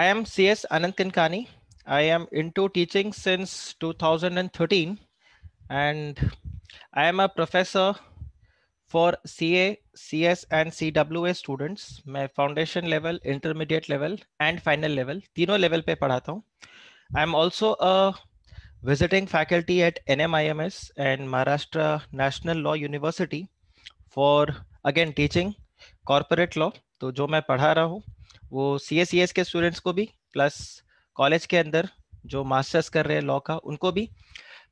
I am CS Anand Kinkani. I am into teaching since 2013 and I am a professor for CA, CS and CWA students. My foundation level, intermediate level and final level तीनों level pe padhata हूँ I am also a visiting faculty at NMIMS and Maharashtra National Law University for again teaching corporate law. तो जो मैं पढ़ा रहा हूँ वो C S C S के स्टूडेंट्स को भी प्लस कॉलेज के अंदर जो मास्टर्स कर रहे हैं लॉ का उनको भी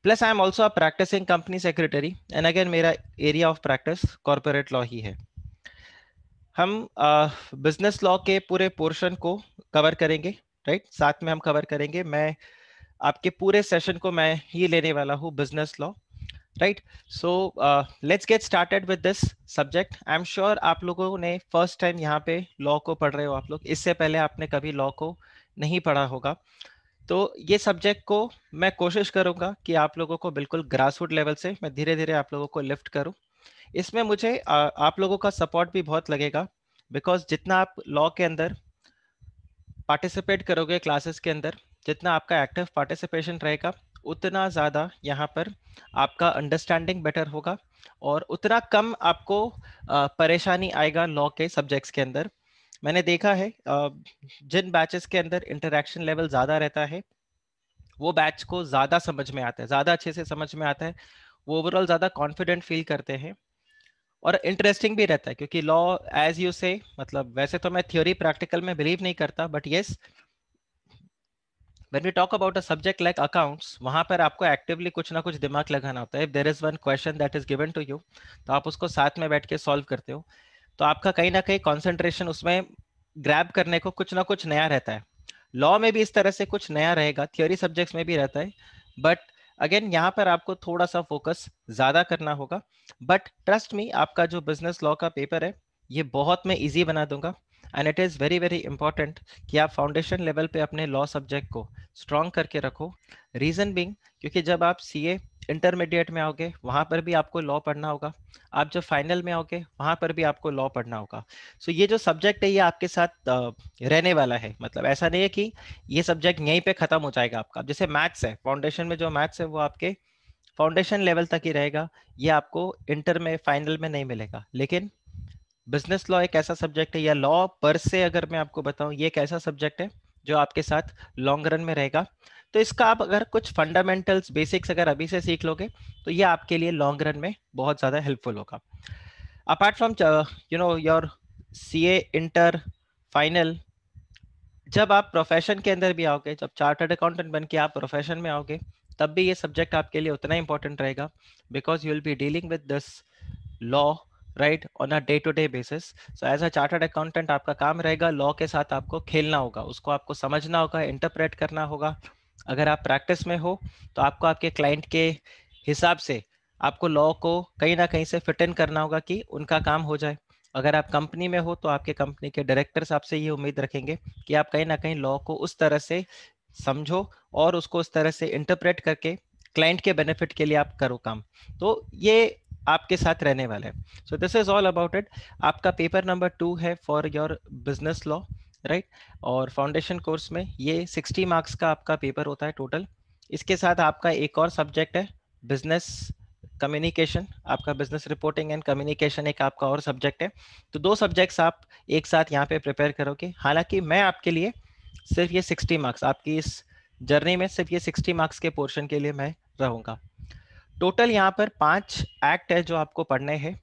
plus I am also a practising company secretary and again मेरा area of practice corporate law ही है हम बिजनेस uh, लॉ के पूरे पोर्शन को कवर करेंगे राइट right? साथ में हम कवर करेंगे मैं आपके पूरे सेशन को मैं ही लेने वाला हूँ business law right so let's get started with this subject I am sure आप लोगों ने फर्स्ट टाइम यहाँ पे लॉ को पढ़ रहे हो आप लोग इससे पहले आपने कभी लॉ को नहीं पढ़ा होगा तो ये सब्जेक्ट को मैं कोशिश करूँगा कि आप लोगों को बिल्कुल ग्रासरूट लेवल से मैं धीरे धीरे आप लोगों को लिफ्ट करूँ इसमें मुझे आ, आप लोगों का सपोर्ट भी बहुत लगेगा बिकॉज जितना आप लॉ के अंदर पार्टिसिपेट करोगे क्लासेस के अंदर जितना आपका एक्टिव पार्टिसिपेशन रहेगा उतना ज़्यादा यहाँ पर आपका अंडरस्टैंडिंग बेटर होगा और उतना कम आपको परेशानी आएगा लॉ के सब्जेक्ट्स के अंदर मैंने देखा है जिन बैचेस के अंदर इंटरेक्शन लेवल ज़्यादा रहता है वो बैच को ज़्यादा समझ में आता है ज़्यादा अच्छे से समझ में आता है वो ओवरऑल ज़्यादा कॉन्फिडेंट फील करते हैं और इंटरेस्टिंग भी रहता है क्योंकि लॉ एज यू से मतलब वैसे तो मैं थ्योरी प्रैक्टिकल में बिलीव नहीं करता but yes when we talk about a subject like accounts वहां पर आपको actively कुछ ना कुछ दिमाग लगाना होता है if there is one question that is given to you तो आप उसको साथ में बैठ के सॉल्व करते हो तो आपका कहीं ना कहीं कॉन्सेंट्रेशन उसमें ग्रैब करने को कुछ ना कुछ नया रहता है लॉ में भी इस तरह से कुछ नया रहेगा थियोरी सब्जेक्ट्स में भी रहता है बट अगेन यहाँ पर आपको थोड़ा सा फोकस ज्यादा करना होगा बट ट्रस्ट मी आपका जो बिजनेस लॉ का पेपर है ये बहुत मैं इजी बना दूंगा and it is very very important कि आप फाउंडेशन लेवल पे अपने लॉ सब्जेक्ट को स्ट्रॉन्ग करके रखो रीज़न बिंग क्योंकि जब आप सी इंटरमीडिएट में आओगे वहाँ पर भी आपको लॉ पढ़ना होगा आप जब फाइनल में आओगे वहाँ पर भी आपको लॉ पढ़ना होगा सो so, ये जो सब्जेक्ट है ये आपके साथ रहने वाला है मतलब ऐसा नहीं है कि ये सब्जेक्ट यहीं पे ख़त्म हो जाएगा आपका जैसे मैथ्स है फाउंडेशन में जो मैथ्स है वो आपके फाउंडेशन लेवल तक ही रहेगा ये आपको इंटर में फाइनल में नहीं मिलेगा लेकिन बिजनेस लॉ एक ऐसा सब्जेक्ट है या लॉ पर से अगर मैं आपको बताऊं ये एक ऐसा सब्जेक्ट है जो आपके साथ लॉन्ग रन में रहेगा तो इसका आप अगर कुछ फंडामेंटल्स बेसिक्स अगर अभी से सीख लोगे तो ये आपके लिए लॉन्ग रन में बहुत ज़्यादा हेल्पफुल होगा apart from you know your C A inter final जब आप प्रोफेशन के अंदर भी आओगे जब चार्टर्ड अकाउंटेंट बन के आप प्रोफेशन में आओगे तब भी ये सब्जेक्ट आपके लिए उतना इंपॉर्टेंट रहेगा because you will be dealing with this law right on a day to day basis so as a chartered accountant आपका काम रहेगा लॉ के साथ आपको खेलना होगा उसको आपको समझना होगा इंटरप्रेट करना होगा अगर आप प्रैक्टिस में हो तो आपको आपके क्लाइंट के हिसाब से आपको लॉ को कहीं ना कहीं से फिट इन करना होगा कि उनका काम हो जाए अगर आप कंपनी में हो तो आपके कंपनी के डायरेक्टर्स आपसे ये उम्मीद रखेंगे कि आप कहीं ना कहीं लॉ को उस तरह से समझो और उसको उस तरह से इंटरप्रेट करके क्लाइंट के बेनिफिट के लिए आप करो काम तो ये आपके साथ रहने वाला है so this is all about it आपका पेपर नंबर टू है for your business law right और फाउंडेशन कोर्स में ये 60 मार्क्स का आपका पेपर होता है टोटल इसके साथ आपका एक और सब्जेक्ट है बिजनेस कम्युनिकेशन आपका बिजनेस रिपोर्टिंग एंड कम्युनिकेशन एक आपका और सब्जेक्ट है तो दो सब्जेक्ट्स आप एक साथ यहाँ पे प्रिपेयर करोगे हालांकि मैं आपके लिए सिर्फ ये 60 मार्क्स आपकी इस जर्नी में सिर्फ ये 60 मार्क्स के पोर्शन के लिए मैं रहूँगा टोटल यहाँ पर पांच एक्ट है जो आपको पढ़ने हैं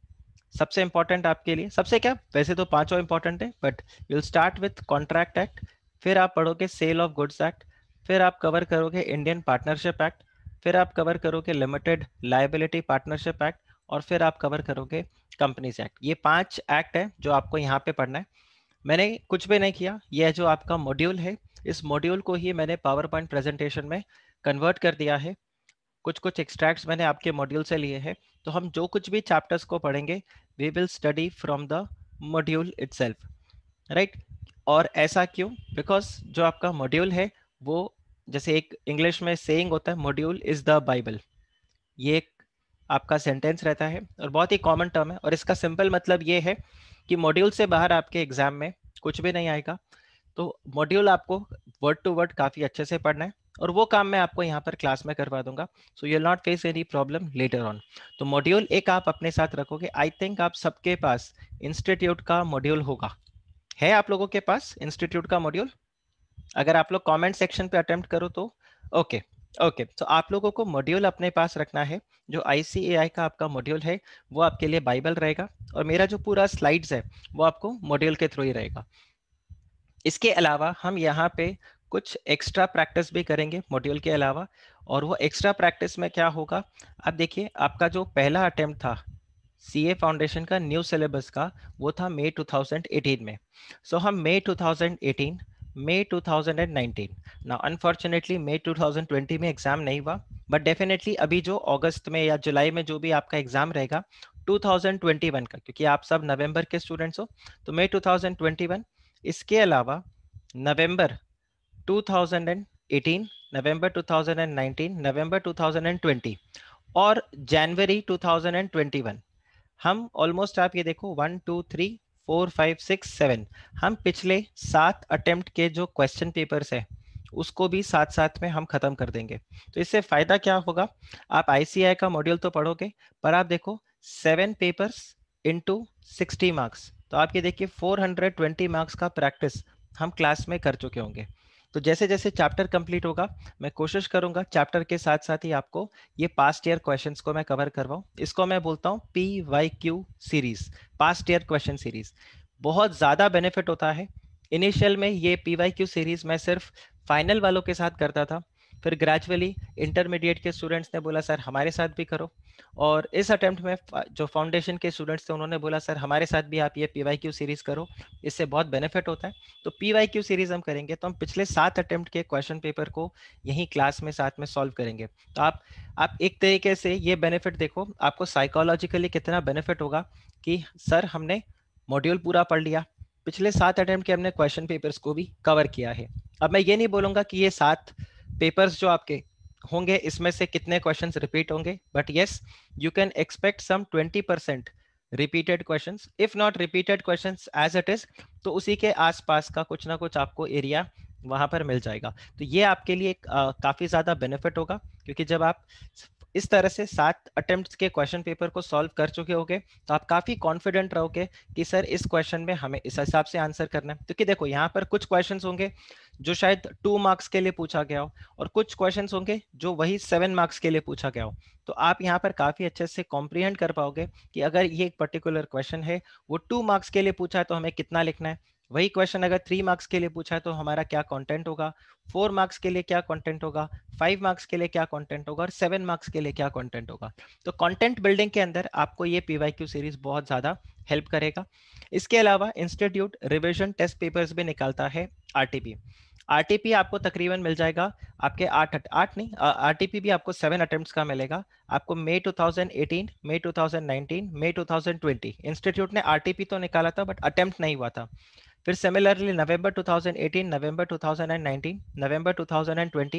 सबसे इंपॉर्टेंट आपके लिए सबसे क्या वैसे तो पांचों इंपॉर्टेंट है but you'll start with contract act फिर आप पढ़ोगे सेल ऑफ गुड्स एक्ट फिर आप कवर करोगे इंडियन पार्टनरशिप एक्ट फिर आप कवर करोगे लिमिटेड लाइबिलिटी पार्टनरशिप एक्ट और फिर आप कवर करोगे कंपनीज एक्ट ये पांच एक्ट है जो आपको यहाँ पे पढ़ना है मैंने कुछ भी नहीं किया यह जो आपका मॉड्यूल है इस मॉड्यूल को ही मैंने पावर पॉइंट प्रेजेंटेशन में कन्वर्ट कर दिया है कुछ कुछ एक्सट्रैक्ट्स मैंने आपके मॉड्यूल से लिए हैं तो हम जो कुछ भी चैप्टर्स को पढ़ेंगे we will study from the module it right और ऐसा क्यों बिकॉज जो आपका मॉड्यूल है वो जैसे एक इंग्लिश में सेइंग होता है मॉड्यूल इज द बाइबल ये एक आपका सेंटेंस रहता है और बहुत ही कॉमन टर्म है और इसका सिंपल मतलब ये है कि मॉड्यूल से बाहर आपके एग्जाम में कुछ भी नहीं आएगा तो मॉड्यूल आपको वर्ड टू वर्ड काफ़ी अच्छे से पढ़ना है और वो काम मैं आपको यहाँ पर क्लास में करवा दूंगा so you'll not face any problem later on तो मॉड्यूल एक आप अपने साथ रखोगे आई थिंक आप सबके पास इंस्टीट्यूट का मॉड्यूल होगा है आप लोगों के पास इंस्टीट्यूट का मॉड्यूल अगर आप लोग कमेंट सेक्शन पे अटेम्प्ट करो तो ओके ओके तो आप लोगों को मॉड्यूल अपने पास रखना है जो आई का आपका मॉड्यूल है वो आपके लिए बाइबल रहेगा और मेरा जो पूरा स्लाइड्स है वो आपको मॉड्यूल के थ्रू ही रहेगा इसके अलावा हम यहाँ पे कुछ एक्स्ट्रा प्रैक्टिस भी करेंगे मॉड्यूल के अलावा और वो एक्स्ट्रा प्रैक्टिस में क्या होगा आप देखिए आपका जो पहला अटेम्प्ट था सी ए फाउंडेशन का न्यू सिलेबस का वो था मई 2018 में सो so, हम मई 2018 मई 2019 ना अनफॉर्चुनेटली मई 2020 में एग्जाम नहीं हुआ बट डेफिनेटली अभी जो अगस्त में या जुलाई में जो भी आपका एग्जाम रहेगा 2021 का क्योंकि आप सब नवंबर के स्टूडेंट्स हो तो मई 2021 इसके अलावा नवंबर 2018 नवंबर 2019 नवंबर 2020 और जनवरी 2021 हम ऑलमोस्ट आप ये देखो one two three four five six seven हम पिछले सात अटेम्प्ट के जो क्वेश्चन पेपर्स है उसको भी साथ साथ में हम खत्म कर देंगे तो इससे फायदा क्या होगा आप आईसीआई का मॉड्यूल तो पढ़ोगे पर आप देखो seven papers into sixty marks तो आप ये देखिए 420 मार्क्स का प्रैक्टिस हम क्लास में कर चुके होंगे तो जैसे जैसे चैप्टर कंप्लीट होगा मैं कोशिश करूंगा चैप्टर के साथ साथ ही आपको ये पास्ट ईयर क्वेश्चंस को मैं कवर करवाऊँ इसको मैं बोलता हूँ P Y Q series past year question series बहुत ज़्यादा बेनिफिट होता है इनिशियल में ये पी वाई क्यू सीरीज मैं सिर्फ फाइनल वालों के साथ करता था फिर ग्रेजुअली इंटरमीडिएट के स्टूडेंट्स ने बोला सर हमारे साथ भी करो और इस अटेम्प्ट में जो फाउंडेशन के स्टूडेंट्स थे उन्होंने बोला सर हमारे साथ भी आप ये पी क्यू सीरीज करो इससे बहुत बेनिफिट होता है तो पी क्यू सीरीज हम करेंगे तो हम पिछले सात अटैम्प्ट के क्वेश्चन पेपर को यहीं क्लास में साथ में सॉल्व करेंगे तो आप आप एक तरीके से ये बेनिफिट देखो आपको साइकोलॉजिकली कितना बेनिफिट होगा कि सर हमने मॉड्यूल पूरा पढ़ लिया पिछले सात अटैम्प्ट के हमने क्वेश्चन पेपर्स को भी कवर किया है अब मैं ये नहीं बोलूंगा कि ये सात पेपर्स जो आपके होंगे इसमें से कितने क्वेश्चन रिपीट होंगे but yes you can expect some twenty percent repeated question if not repeated question as it is तो उसी के आसपास का कुछ ना कुछ आपको एरिया वहां पर मिल जाएगा तो ये आपके लिए काफ़ी ज़्यादा बेनिफिट होगा क्योंकि जब आप इस तरह से सात अटेम्प्ट के क्वेश्चन पेपर को सॉल्व कर चुके होगे तो आप काफी कॉन्फिडेंट रहोगे कि सर इस क्वेश्चन में हमें इस हिसाब से आंसर करना है क्योंकि तो देखो यहाँ पर कुछ क्वेश्चन होंगे जो शायद टू मार्क्स के लिए पूछा गया हो और कुछ क्वेश्चन होंगे जो वही सेवन मार्क्स के लिए पूछा गया हो तो आप यहाँ पर काफी अच्छे से कॉम्प्रीहेंड कर पाओगे कि अगर ये एक पर्टिकुलर क्वेश्चन है वो टू मार्क्स के लिए पूछा है तो हमें कितना लिखना है वही क्वेश्चन अगर थ्री मार्क्स के लिए पूछा है तो हमारा क्या कंटेंट होगा फोर मार्क्स के लिए क्या कंटेंट होगा फाइव मार्क्स के लिए क्या कंटेंट होगा और सेवन मार्क्स के लिए क्या कंटेंट होगा तो कंटेंट बिल्डिंग के अंदर आपको ये पीवाईक्यू सीरीज बहुत ज़्यादा हेल्प करेगा इसके अलावा इंस्टीट्यूट रिविजन टेस्ट पेपर भी निकालता है आर आरटीपी आपको तकरीबन मिल जाएगा आपके आठ आठ नहीं आरटीपी भी आपको सेवन अटेम्प्ट का मिलेगा आपको मई 2018 मई 2019 मई 2020 इंस्टीट्यूट ने आरटीपी तो निकाला था बट अटेम्प्ट नहीं हुआ था फिर similarly November 2018 November 2019 November 2020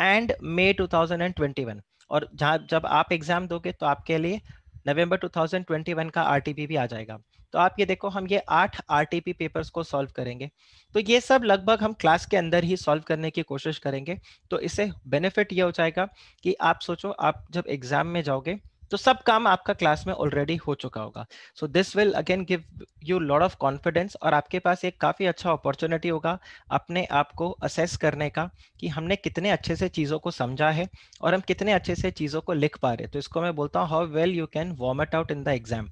and मई 2021 और जहाँ जब आप एग्जाम दोगे तो आपके लिए नवंबर 2021 का आर भी आ जाएगा तो आप ये देखो हम ये आठ आर पेपर्स को सॉल्व करेंगे तो ये सब लगभग हम क्लास के अंदर ही सॉल्व करने की कोशिश करेंगे तो इससे बेनिफिट ये हो जाएगा कि आप सोचो आप जब एग्जाम में जाओगे तो सब काम आपका क्लास में ऑलरेडी हो चुका होगा so this will again give you lot of confidence और आपके पास एक काफ़ी अच्छा अपॉर्चुनिटी होगा अपने आप को असेस करने का कि हमने कितने अच्छे से चीज़ों को समझा है और हम कितने अच्छे से चीज़ों को लिख पा रहे तो इसको मैं बोलता हूँ how well you can vomit out in the exam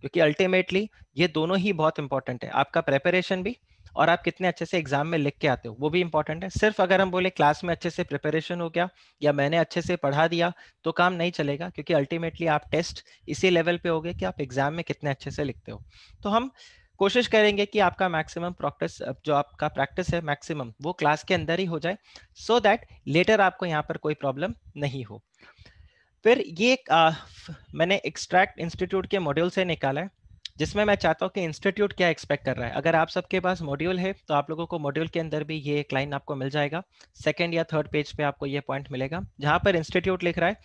क्योंकि अल्टीमेटली ये दोनों ही बहुत इंपॉर्टेंट है आपका प्रेपरेशन भी और आप कितने अच्छे से एग्जाम में लिख के आते हो वो भी इंपॉर्टेंट है सिर्फ अगर हम बोले क्लास में अच्छे से प्रिपरेशन हो गया या मैंने अच्छे से पढ़ा दिया तो काम नहीं चलेगा क्योंकि अल्टीमेटली आप टेस्ट इसी लेवल पे हो गए कि आप एग्जाम में कितने अच्छे से लिखते हो तो हम कोशिश करेंगे कि आपका मैक्सिमम प्रैक्टिस जो आपका प्रैक्टिस है मैक्सिमम वो क्लास के अंदर ही हो जाए सो दैट लेटर आपको यहाँ पर कोई प्रॉब्लम नहीं हो फिर ये एक, आ, मैंने एक्सट्रैक्ट इंस्टीट्यूट के मॉड्यूल से निकाला है जिसमें मैं चाहता हूँ कि इंस्टीट्यूट क्या एक्सपेक्ट कर रहा है अगर आप सबके पास मॉड्यूल है तो आप लोगों को मॉड्यूल के अंदर भी ये एक लाइन आपको मिल जाएगा सेकेंड या थर्ड पेज पे आपको ये पॉइंट मिलेगा जहाँ पर इंस्टीट्यूट लिख रहा है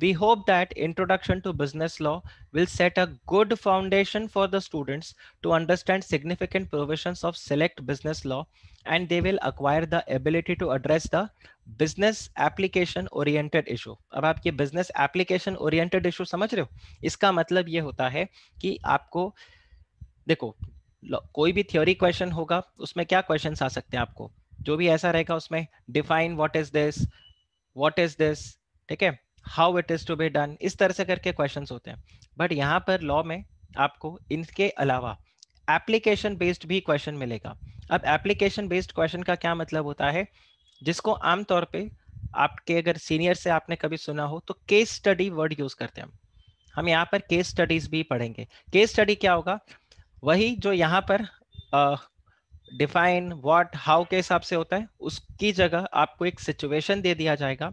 we hope that introduction to business law will set a good foundation for the students to understand significant provision of select business law and they will acquire the ability to address the business application oriented issue अब आप ये business application oriented issue समझ रहे हो इसका मतलब ये होता है कि आपको देखो कोई भी थ्योरी क्वेश्चन होगा उसमें क्या क्वेश्चन आ सकते हैं आपको जो भी ऐसा रहेगा उसमें define what is this what is this ठीक है how it is to be done इस तरह से करके क्वेश्चन होते हैं बट यहाँ पर लॉ में आपको इनके अलावा एप्लीकेशन बेस्ड भी क्वेश्चन मिलेगा अब एप्लीकेशन बेस्ड क्वेश्चन का क्या मतलब होता है जिसको आमतौर पे आपके अगर सीनियर से आपने कभी सुना हो तो केस स्टडी वर्ड यूज करते हैं हम यहाँ पर केस स्टडीज भी पढ़ेंगे केस स्टडी क्या होगा वही जो यहाँ पर डिफाइन वॉट हाउ के हिसाब से होता है उसकी जगह आपको एक सिचुएशन दे दिया जाएगा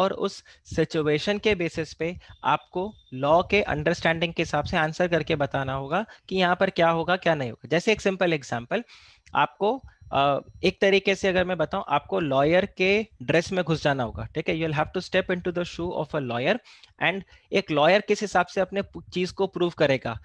और उस सिचुएशन के बेसिस पे आपको लॉ के अंडरस्टैंडिंग के हिसाब से आंसर करके बताना होगा कि यहाँ पर क्या होगा क्या नहीं होगा जैसे एक सिंपल एग्जाम्पल आपको एक तरीके से अगर मैं बताऊं आपको लॉयर के ड्रेस में घुस जाना होगा ठीक है you will have to step into the shoe of a lawyer and एक लॉयर किस हिसाब से अपने चीज को प्रूव करेगा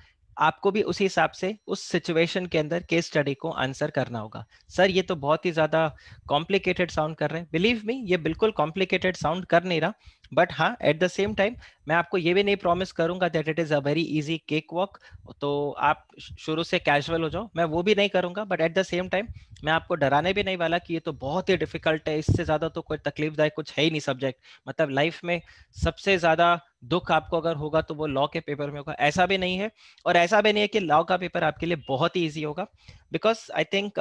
आपको भी उसी हिसाब से उस सिचुएशन के अंदर केस स्टडी को आंसर करना होगा सर ये तो बहुत ही ज्यादा कॉम्प्लिकेटेड साउंड कर रहे हैं बिलीव मी ये बिल्कुल कॉम्प्लिकेटेड साउंड कर नहीं रहा बट हाँ एट द सेम टाइम मैं आपको ये भी नहीं प्रॉमिस करूंगा that it is a very easy cakewalk तो आप शुरू से कैजुअल हो जाओ मैं वो भी नहीं करूंगा but at the same time मैं आपको डराने भी नहीं वाला कि ये तो बहुत ही डिफिकल्ट है इससे ज्यादा तो कोई तकलीफदायक कुछ है ही नहीं सब्जेक्ट मतलब लाइफ में सबसे ज्यादा दुख आपको अगर होगा तो वो लॉ के पेपर में होगा ऐसा भी नहीं है और ऐसा भी नहीं है कि लॉ का पेपर आपके लिए बहुत ही ईजी होगा बिकॉज आई थिंक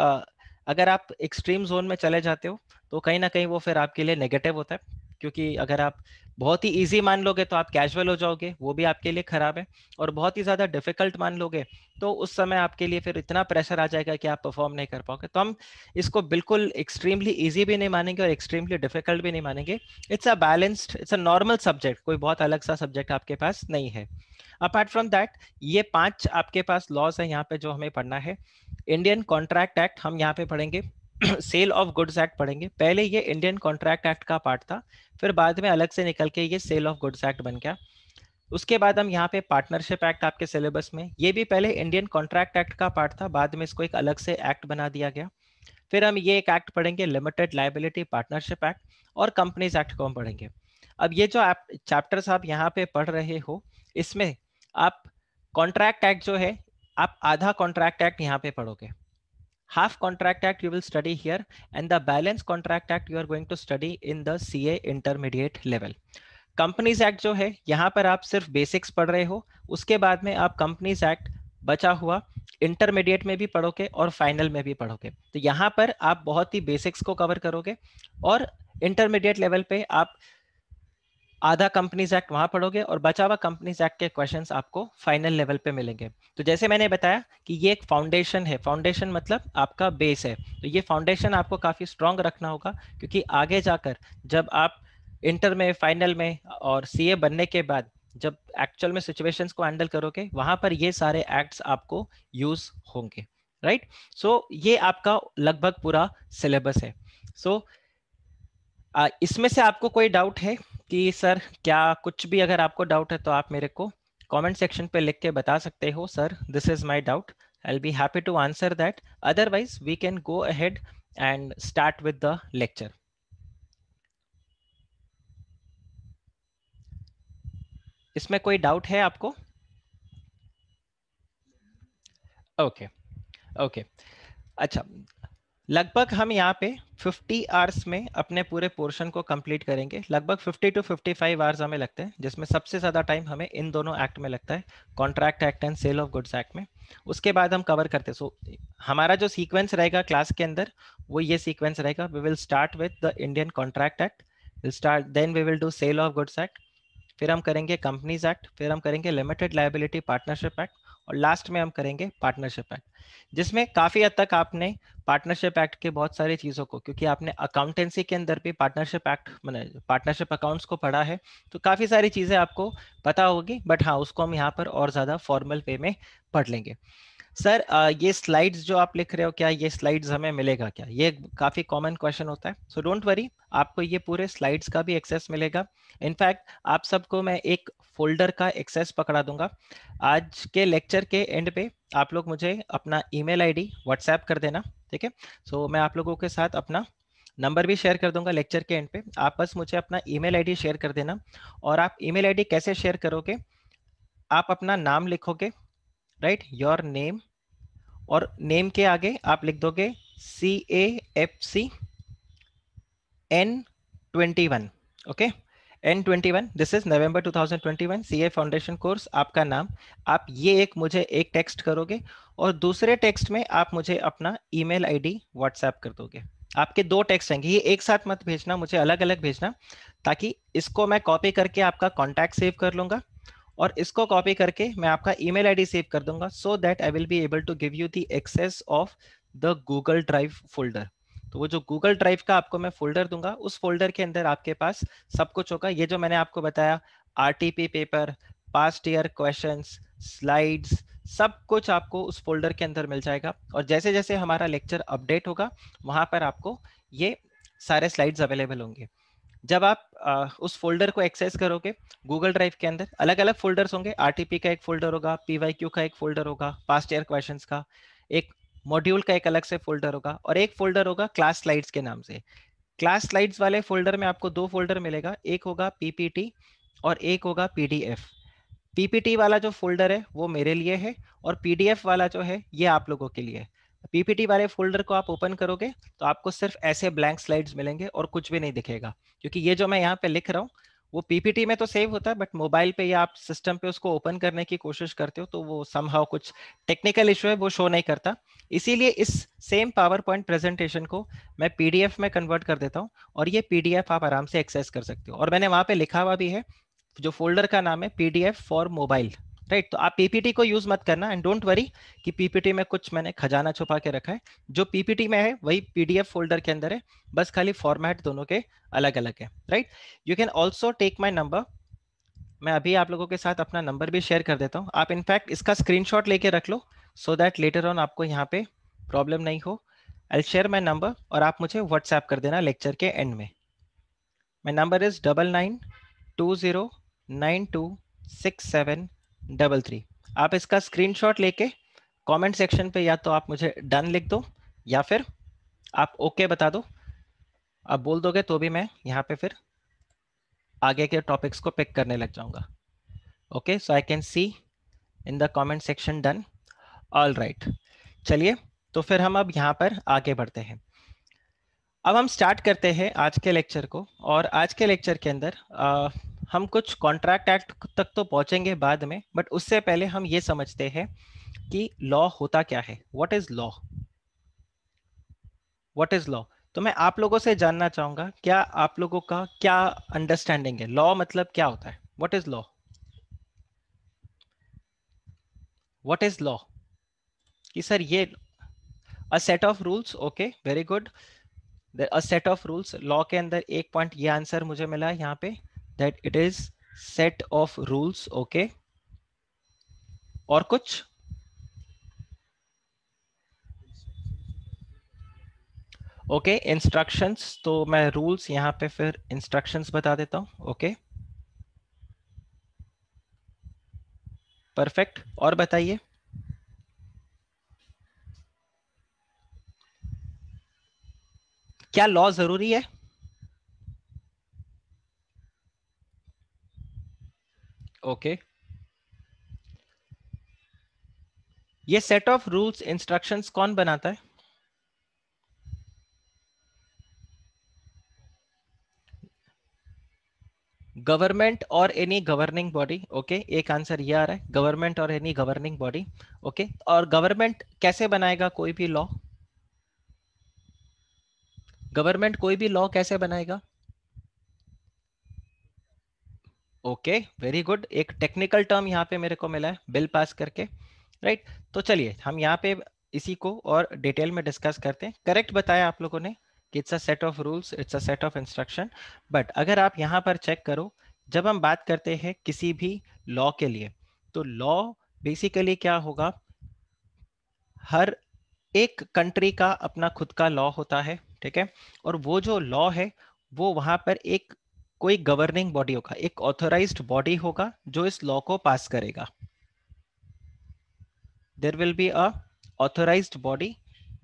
अगर आप एक्सट्रीम जोन में चले जाते हो तो कहीं ना कहीं वो फिर आपके लिए नेगेटिव होता है क्योंकि अगर आप बहुत ही इजी मान लोगे तो आप कैजुअल हो जाओगे वो भी आपके लिए खराब है और बहुत ही ज़्यादा डिफिकल्ट मान लोगे तो उस समय आपके लिए फिर इतना प्रेशर आ जाएगा कि आप परफॉर्म नहीं कर पाओगे तो हम इसको बिल्कुल एक्सट्रीमली ईजी भी नहीं मानेंगे और एक्सट्रीमली डिफिकल्ट भी नहीं मानेंगे it's a balanced it's a normal subject कोई बहुत अलग सा सब्जेक्ट आपके पास नहीं है अपार्ट फ्रॉम दैट ये पांच आपके पास लॉज है यहाँ पे जो हमें पढ़ना है इंडियन कॉन्ट्रैक्ट एक्ट हम यहाँ पे पढ़ेंगे सेल ऑफ गुड्स एक्ट पढ़ेंगे पहले ये इंडियन कॉन्ट्रैक्ट एक्ट का पार्ट था फिर बाद में अलग से निकल के ये सेल ऑफ गुड्स एक्ट बन गया उसके बाद हम यहाँ पे पार्टनरशिप एक्ट आपके सिलेबस में ये भी पहले इंडियन कॉन्ट्रैक्ट एक्ट का पार्ट था बाद में इसको एक अलग से एक्ट बना दिया गया फिर हम ये एक एक्ट पढ़ेंगे लिमिटेड लाइबिलिटी पार्टनरशिप एक्ट और कंपनीज एक्ट को हम पढ़ेंगे अब ये जो आप चैप्टर्स आप यहाँ पे पढ़ रहे हो इसमें आप कॉन्ट्रैक्ट एक्ट जो है आप आधा कॉन्ट्रैक्ट एक्ट यहाँ पे पढ़ोगे half contract act you will study here and the balance contract act you are going to study in the CA intermediate level. companies act jo hai yahan par aap sirf basics pad rahe ho uske baad mein aap companies act bacha hua intermediate में भी पढ़ोगे और final में भी पढ़ोगे तो यहाँ पर आप बहुत ही बेसिक्स को कवर करोगे और इंटरमीडिएट लेवल पे आप आधा कंपनीज एक्ट वहां पढ़ोगे और बचा हुआ कंपनीज एक्ट के क्वेश्चंस आपको फाइनल लेवल पे मिलेंगे तो जैसे मैंने बताया कि ये एक फाउंडेशन है फाउंडेशन मतलब आपका बेस है तो ये फाउंडेशन आपको काफी स्ट्रांग रखना होगा क्योंकि आगे जाकर जब आप इंटर में फाइनल में और सी बनने के बाद जब एक्चुअल में सिचुएशंस को हैंडल करोगे वहां पर ये सारे एक्ट्स आपको यूज होंगे राइट सो so, ये आपका लगभग पूरा सिलेबस है सो so, इसमें से आपको कोई डाउट है कि सर क्या कुछ भी अगर आपको डाउट है तो आप मेरे को कमेंट सेक्शन पे लिख के बता सकते हो sir this is my doubt I be happy to answer that otherwise we can go ahead and start with the lecture इसमें कोई डाउट है आपको ओके okay. Okay okay. अच्छा लगभग हम यहाँ पे 50 आवर्स में अपने पूरे पोर्शन को कंप्लीट करेंगे लगभग 50 टू 55 आवर्स हमें लगते हैं जिसमें सबसे ज़्यादा टाइम हमें इन दोनों एक्ट में लगता है contract act and sale of goods act में उसके बाद हम कवर करते हैं so, सो हमारा जो सीक्वेंस रहेगा क्लास के अंदर वो ये सीक्वेंस रहेगा we will start with the Indian contract act will start then we will do sale of goods act फिर हम करेंगे कंपनीज एक्ट फिर हम करेंगे लिमिटेड लाइबिलिटी पार्टनरशिप एक्ट और लास्ट में हम करेंगे पार्टनरशिप एक्ट जिसमें काफी हद तक आपने पार्टनरशिप एक्ट के बहुत सारी चीजों को क्योंकि आपने अकाउंटेंसी के अंदर भी पार्टनरशिप एक्ट मैंने पार्टनरशिप अकाउंट्स को पढ़ा है तो काफी सारी चीजें आपको पता होगी बट हाँ उसको हम यहाँ पर और ज्यादा फॉर्मल वे में पढ़ लेंगे सर ये स्लाइड्स जो आप लिख रहे हो क्या ये स्लाइड्स हमें मिलेगा क्या ये काफ़ी कॉमन क्वेश्चन होता है सो डोंट वरी आपको ये पूरे स्लाइड्स का भी एक्सेस मिलेगा इनफैक्ट आप सबको मैं एक फोल्डर का एक्सेस पकड़ा दूंगा आज के लेक्चर के एंड पे आप लोग मुझे अपना ईमेल आईडी व्हाट्सएप कर देना ठीक है सो मैं आप लोगों के साथ अपना नंबर भी शेयर कर दूंगा लेक्चर के एंड पे आप बस मुझे अपना ईमेल आईडी शेयर कर देना और आप ईमेल आईडी कैसे शेयर करोगे आप अपना नाम लिखोगे राइट योर नेम और नेम के आगे आप लिख दोगे C A F C N twenty one okay N twenty one this is November two thousand twenty one C A foundation course आपका नाम आप ये एक मुझे एक टेक्स्ट करोगे और दूसरे टेक्स्ट में आप मुझे अपना email I D WhatsApp कर दोगे आपके दो टेक्स्ट आएंगे ये एक साथ मत भेजना मुझे अलग अलग भेजना ताकि इसको मैं कॉपी करके आपका कॉन्टैक्ट सेव कर लूंगा और इसको कॉपी करके मैं आपका ईमेल आईडी सेव कर दूंगा so that I will be able to give you the access of the Google drive folder तो वो जो गूगल ड्राइव का आपको मैं फोल्डर दूंगा उस फोल्डर के अंदर आपके पास सब कुछ होगा ये जो मैंने आपको बताया our paper past year question slides सब कुछ आपको उस फोल्डर के अंदर मिल जाएगा और जैसे जैसे हमारा लेक्चर अपडेट होगा वहां पर आपको ये सारे स्लाइड्स अवेलेबल होंगे जब आप आ, उस फोल्डर को एक्सेस करोगे गूगल ड्राइव के अंदर अलग अलग फोल्डर्स होंगे आरटीपी का एक फोल्डर होगा पीवाईक्यू का एक फोल्डर होगा पास्ट ईयर क्वेश्चन का एक मॉड्यूल का एक अलग से फोल्डर होगा और एक फोल्डर होगा क्लास स्लाइड्स के नाम से क्लास स्लाइड्स वाले फोल्डर में आपको दो फोल्डर मिलेगा एक होगा पीपीटी और एक होगा पीडीएफ पीपीटी वाला जो फोल्डर है वो मेरे लिए है और पीडीएफ वाला जो है ये आप लोगों के लिए है पीपीटी वाले फोल्डर को आप ओपन करोगे तो आपको सिर्फ ऐसे ब्लैंक स्लाइड्स मिलेंगे और कुछ भी नहीं दिखेगा क्योंकि ये जो मैं यहाँ पे लिख रहा हूँ वो पीपीटी में तो सेव होता है बट मोबाइल पे या आप सिस्टम पे उसको ओपन करने की कोशिश करते हो तो वो समहाउ कुछ टेक्निकल इशू है वो शो नहीं करता इसीलिए इस सेम पावर पॉइंट प्रेजेंटेशन को मैं पीडीएफ में कन्वर्ट कर देता हूँ और ये पीडीएफ आप आराम से एक्सेस कर सकते हो और मैंने वहाँ पे लिखा हुआ भी है जो फोल्डर का नाम है पीडीएफ फॉर मोबाइल राइट तो आप पीपीटी को यूज मत करना एंड डोंट वरी कि पीपीटी में कुछ मैंने खजाना छुपा के रखा है जो पीपीटी में है वही पीडीएफ फोल्डर के अंदर है बस खाली फॉर्मेट दोनों के अलग अलग है right you can also take my number मैं अभी आप लोगों के साथ अपना नंबर भी शेयर कर देता हूँ आप इनफैक्ट इसका स्क्रीन लेके रख लो सो दैट लेटर ऑन आपको यहाँ पे प्रॉब्लम नहीं हो आई शेयर माई नंबर और आप मुझे व्हाट्सएप कर देना लेक्चर के एंड में my number is double nine two zero nine two six seven double three आप इसका स्क्रीनशॉट लेके कमेंट सेक्शन पे या तो आप मुझे डन लिख दो या फिर आप ओके okay बता दो आप बोल दोगे तो भी मैं यहाँ पे फिर आगे के टॉपिक्स को पिक करने लग जाऊँगा okay so I can see in the comment section done all right चलिए तो फिर हम अब यहाँ पर आगे बढ़ते हैं अब हम स्टार्ट करते हैं आज के लेक्चर को और आज के लेक्चर के अंदर आ, हम कुछ कॉन्ट्रैक्ट एक्ट तक तो पहुंचेंगे बाद में बट उससे पहले हम ये समझते हैं कि लॉ होता क्या है what is law what is law तो मैं आप लोगों से जानना चाहूंगा क्या आप लोगों का क्या अंडरस्टैंडिंग है लॉ मतलब क्या होता है what is law what is law कि सर ये a set of rules okay very good a set of rules law के अंदर एक पॉइंट ये आंसर मुझे मिला यहाँ पे that it is set of rules okay और कुछ ओके okay, इंस्ट्रक्शंस तो मैं रूल्स यहां पे फिर इंस्ट्रक्शंस बता देता हूं ओके परफेक्ट और बताइए क्या लॉ जरूरी है okay ये सेट ऑफ रूल्स इंस्ट्रक्शंस कौन बनाता है गवर्नमेंट और एनी गवर्निंग बॉडी ओके एक आंसर ये आ रहा है गवर्नमेंट और एनी गवर्निंग बॉडी ओके और गवर्नमेंट कैसे बनाएगा कोई भी लॉ गवर्नमेंट कोई भी लॉ कैसे बनाएगा ओके वेरी गुड एक टेक्निकल टर्म यहाँ पे मेरे को मिला है बिल पास करके राइट right? तो चलिए हम यहाँ पे इसी को और डिटेल में डिस्कस करते हैं करेक्ट बताया आप लोगों ने कि it's a set of rules it's a set of instruction but अगर आप यहाँ पर चेक करो जब हम बात करते हैं किसी भी लॉ के लिए तो लॉ बेसिकली क्या होगा हर एक कंट्री का अपना खुद का लॉ होता है ठीक है और वो जो लॉ है वो वहाँ पर एक कोई गवर्निंग बॉडी होगा एक ऑथोराइज बॉडी होगा जो इस लॉ को पास करेगा there will be authorise body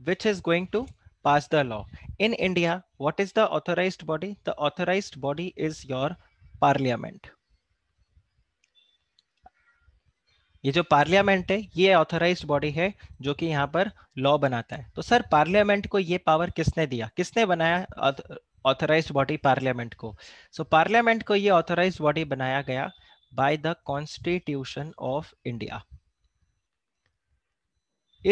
which is going to pass the law in India what is the authorise body the authorise body is your parliament ये जो parliament है ये ऑथोराइज बॉडी है जो कि यहाँ पर लॉ बनाता है तो सर पार्लियामेंट को ये पावर किसने दिया किसने बनाया ऑथराइज बॉडी पार्लियामेंट को सो so, पार्लियामेंट को ये ऑथराइज बॉडी बनाया गया by the constitution of India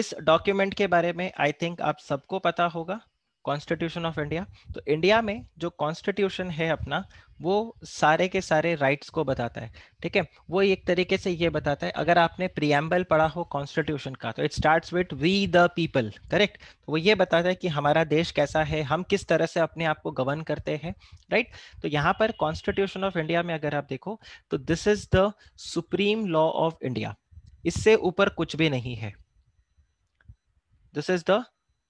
इस डॉक्यूमेंट के बारे में आई थिंक आप सबको पता होगा कॉन्स्टिट्यूशन ऑफ इंडिया तो इंडिया में जो कॉन्स्टिट्यूशन है अपना वो सारे के सारे राइट्स को बताता है ठीक है वो एक तरीके से ये बताता है अगर आपने प्रियम्बल पढ़ा हो कॉन्स्टिट्यूशन का तो it starts with we the people correct तो वो ये बताता है कि हमारा देश कैसा है हम किस तरह से अपने आप को गवर्न करते हैं राइट तो यहाँ पर कॉन्स्टिट्यूशन ऑफ इंडिया में अगर आप देखो तो this is the supreme law of India इससे ऊपर कुछ भी नहीं है this is the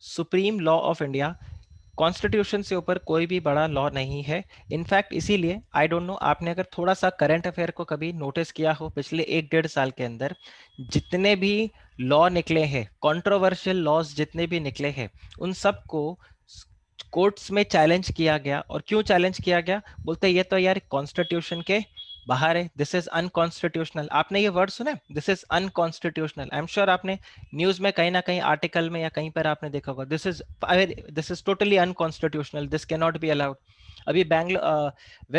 supreme law of India constitution से ऊपर कोई भी बड़ा लॉ नहीं है इनफैक्ट इसीलिए आई डोंट नो आपने अगर थोड़ा सा करंट अफेयर को कभी नोटिस किया हो पिछले एक डेढ़ साल के अंदर जितने भी लॉ निकले हैं कॉन्ट्रोवर्शियल लॉज जितने भी निकले हैं उन सबको कोर्ट्स में चैलेंज किया गया और क्यों चैलेंज किया गया बोलते ये तो यार कॉन्स्टिट्यूशन के बाहर है दिस इज अनकॉन्स्टिट्यूशनल आपने ये वर्ड सुना this is unconstitutional I am sure आपने न्यूज में कहीं ना कहीं आर्टिकल में या कहीं पर आपने देखा होगा this is this is totally unconstitutional this can not be allowed अभी बैंगलो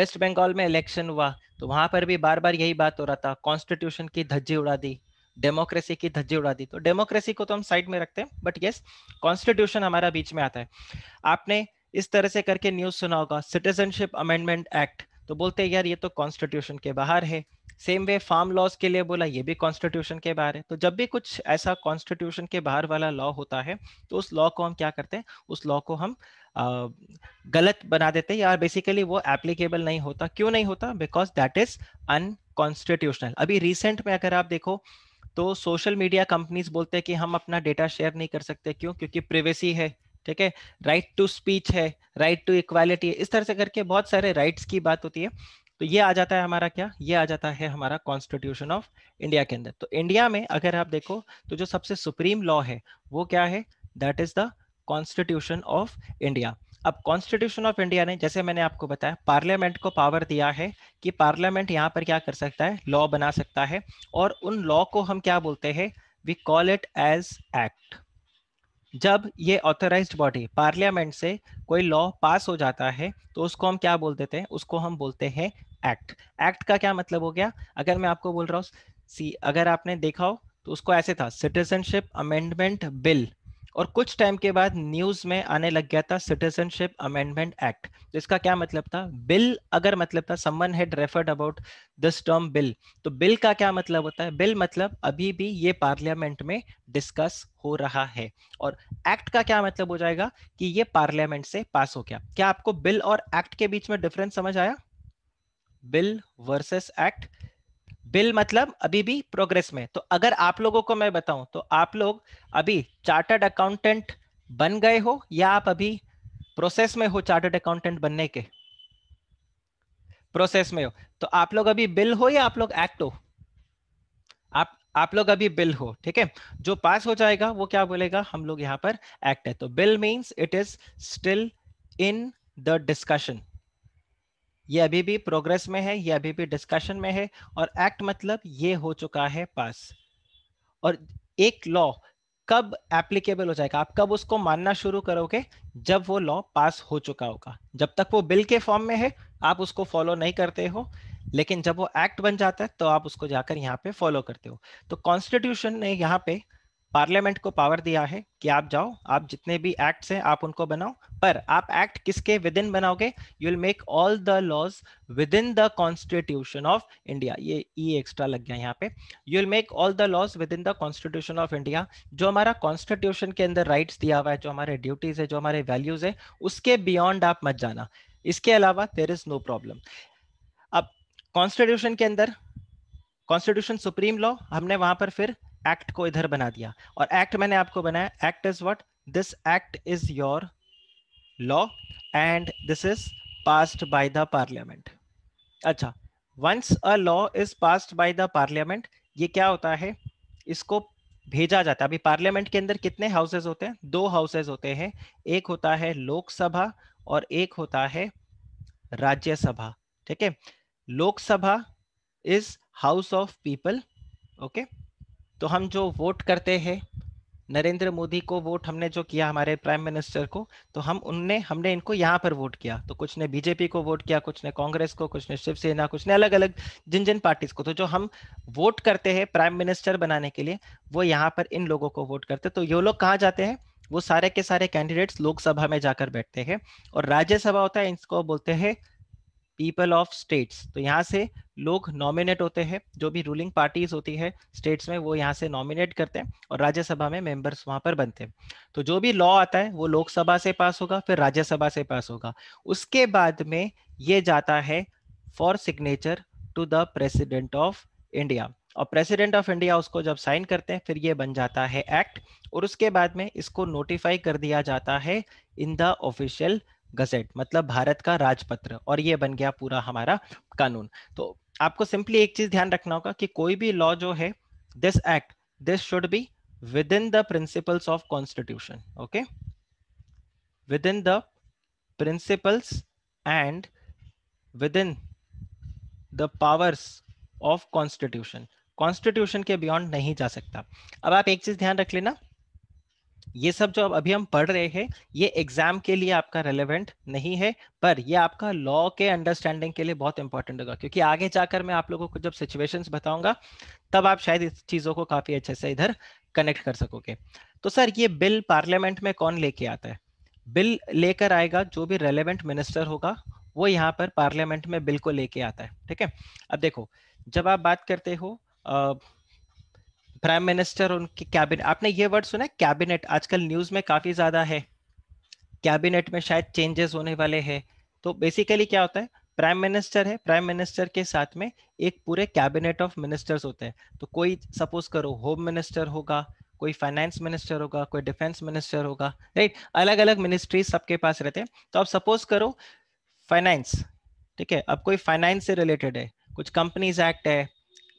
वेस्ट बंगाल में इलेक्शन हुआ तो वहां पर भी बार बार यही बात हो रहा था कॉन्स्टिट्यूशन की धज्जी उड़ा दी डेमोक्रेसी की धज्जी उड़ा दी तो डेमोक्रेसी को तो हम साइड में रखते हैं बट यस कॉन्स्टिट्यूशन हमारा बीच में आता है आपने इस तरह से करके न्यूज सुना होगा सिटीजनशिप अमेंडमेंट एक्ट तो बोलते यार ये तो कॉन्स्टिट्यूशन के बाहर है सेम वे फार्म लॉज के लिए बोला ये भी कॉन्स्टिट्यूशन के बाहर है तो जब भी कुछ ऐसा कॉन्स्टिट्यूशन के बाहर वाला लॉ होता है तो उस लॉ को हम क्या करते हैं उस लॉ को हम आ, गलत बना देते हैं यार बेसिकली वो एप्लीकेबल नहीं होता क्यों नहीं होता बिकॉज दैट इज अनकॉन्स्टिट्यूशनल अभी रिसेंट में अगर आप देखो तो सोशल मीडिया कंपनीज बोलते हैं कि हम अपना डेटा शेयर नहीं कर सकते क्यों क्योंकि प्रिवेसी है ठीक है राइट टू स्पीच है राइट टू इक्वालिटी है इस तरह से करके बहुत सारे राइट्स की बात होती है तो ये आ जाता है हमारा क्या ये आ जाता है हमारा कॉन्स्टिट्यूशन ऑफ इंडिया के अंदर तो इंडिया में अगर आप देखो तो जो सबसे सुप्रीम लॉ है वो क्या है that is the constitution of India अब कॉन्स्टिट्यूशन ऑफ इंडिया ने जैसे मैंने आपको बताया पार्लियामेंट को पावर दिया है कि पार्लियामेंट यहाँ पर क्या कर सकता है लॉ बना सकता है और उन लॉ को हम क्या बोलते हैं we call it as act जब ये ऑथराइज्ड बॉडी पार्लियामेंट से कोई लॉ पास हो जाता है तो उसको हम क्या बोल देते हैं उसको हम बोलते हैं एक्ट एक्ट का क्या मतलब हो गया अगर मैं आपको बोल रहा हूँ सी अगर आपने देखा हो तो उसको ऐसे था सिटीजनशिप अमेंडमेंट बिल और कुछ टाइम के बाद न्यूज में आने लग गया था सिटीजनशिप अमेंडमेंट एक्ट जिसका क्या मतलब था बिल अगर मतलब था someone had referred about this term bill तो बिल का क्या मतलब होता है बिल मतलब अभी भी ये पार्लियामेंट में डिस्कस हो रहा है और एक्ट का क्या मतलब हो जाएगा कि ये पार्लियामेंट से पास हो गया क्या आपको बिल और एक्ट के बीच में डिफरेंस समझ आया बिल वर्सेस एक्ट बिल मतलब अभी भी प्रोग्रेस में तो अगर आप लोगों को मैं बताऊं तो आप लोग अभी चार्टर्ड अकाउंटेंट बन गए हो या आप अभी प्रोसेस में हो चार्टर्ड अकाउंटेंट बनने के प्रोसेस में हो तो आप लोग अभी बिल हो या आप लोग एक्ट हो आप आप लोग अभी बिल हो ठीक है जो पास हो जाएगा वो क्या बोलेगा हम लोग यहां पर एक्ट है तो bill means it is still in the discussion ये अभी भी प्रोग्रेस में है ये अभी भी डिस्कशन में है और एक्ट मतलब ये हो चुका है पास और एक लॉ कब एप्लीकेबल हो जाएगा आप कब उसको मानना शुरू करोगे जब वो लॉ पास हो चुका होगा जब तक वो बिल के फॉर्म में है आप उसको फॉलो नहीं करते हो लेकिन जब वो एक्ट बन जाता है तो आप उसको जाकर यहाँ पे फॉलो करते हो तो कॉन्स्टिट्यूशन ने यहाँ पे पार्लियामेंट को पावर दिया है कि आप जाओ आप जितने भी एक्ट हैं आप उनको बनाओ पर आप एक्ट किसके विद इन बनाओगे you will make all the laws within the constitution of India ये ई एक्स्ट्रा लग गया यहाँ पे you will make all the laws within the constitution of India जो हमारा कॉन्स्टिट्यूशन के अंदर राइट्स दिया हुआ है जो हमारे ड्यूटीज है जो हमारे वैल्यूज है उसके बियॉन्ड आप मत जाना इसके अलावा देर इज नो प्रॉब्लम अब कॉन्स्टिट्यूशन के अंदर कॉन्स्टिट्यूशन सुप्रीम लॉ हमने वहां पर फिर एक्ट को इधर बना दिया और एक्ट मैंने आपको बनाया act is what this act is your law and this is passed by the parliament अच्छा once a law is passed by the parliament ये क्या होता है इसको भेजा जाता है अभी पार्लियामेंट के अंदर कितने हाउसेज होते हैं दो हाउसेज होते हैं एक होता है लोकसभा और एक होता है राज्यसभा ठीक है Lok Sabha is house of people okay तो हम जो वोट करते हैं नरेंद्र मोदी को वोट हमने जो किया हमारे प्राइम मिनिस्टर को तो हम उनने हमने इनको यहाँ पर वोट किया तो कुछ ने बीजेपी को वोट किया कुछ ने कांग्रेस को कुछ ने शिवसेना कुछ ने अलग अलग जिन जिन पार्टीज को तो जो हम वोट करते हैं प्राइम मिनिस्टर बनाने के लिए वो यहाँ पर इन लोगों को वोट करते तो ये लोग कहाँ जाते हैं वो सारे के सारे कैंडिडेट्स लोकसभा में जाकर बैठते हैं और राज्यसभा होता है इसको बोलते हैं पीपल ऑफ स्टेट्स तो यहाँ से लोग नॉमिनेट होते हैं जो भी रूलिंग पार्टीज होती है स्टेट्स में वो यहाँ से नॉमिनेट करते हैं और राज्यसभा में मेंबर्स वहाँ पर बनते हैं तो जो भी लॉ आता है वो लोकसभा से पास होगा फिर राज्यसभा से पास होगा उसके बाद में ये जाता है for signature to the president of India और प्रेसिडेंट ऑफ इंडिया उसको जब साइन करते हैं फिर ये बन जाता है एक्ट और उसके बाद में इसको नोटिफाई कर दिया जाता है इन द ऑफिशियल गजेट मतलब भारत का राजपत्र और ये बन गया पूरा हमारा कानून तो आपको सिंपली एक चीज ध्यान रखना होगा कि कोई भी लॉ जो है this act this should be within the principles of constitution okay within the principles and within the powers of constitution constitution के बियॉन्ड नहीं जा सकता अब आप एक चीज ध्यान रख लेना ये सब जो अभी हम पढ़ रहे हैं ये एग्जाम के लिए आपका रेलेवेंट नहीं है पर ये आपका लॉ के अंडरस्टैंडिंग के लिए बहुत इंपॉर्टेंट होगा क्योंकि आगे जाकर मैं आप लोगों को जब सिचुएशंस बताऊंगा तब आप शायद इस चीज़ों को काफ़ी अच्छे से इधर कनेक्ट कर सकोगे तो सर ये बिल पार्लियामेंट में कौन लेके आता है बिल लेकर आएगा जो भी रेलिवेंट मिनिस्टर होगा वो यहाँ पर पार्लियामेंट में बिल को लेके आता है ठीक है अब देखो जब आप बात करते हो प्राइम मिनिस्टर उनके कैबिनेट आपने ये वर्ड सुना है कैबिनेट आजकल न्यूज में काफी ज्यादा है कैबिनेट में शायद चेंजेस होने वाले हैं तो बेसिकली क्या होता है प्राइम मिनिस्टर है प्राइम मिनिस्टर के साथ में एक पूरे कैबिनेट ऑफ मिनिस्टर्स होते हैं तो कोई सपोज करो होम मिनिस्टर होगा कोई फाइनेंस मिनिस्टर होगा कोई डिफेंस मिनिस्टर होगा राइट अलग अलग मिनिस्ट्रीज सबके पास रहते हैं तो आप सपोज करो फाइनेंस ठीक है अब कोई फाइनेंस से रिलेटेड है कुछ कंपनीज एक्ट है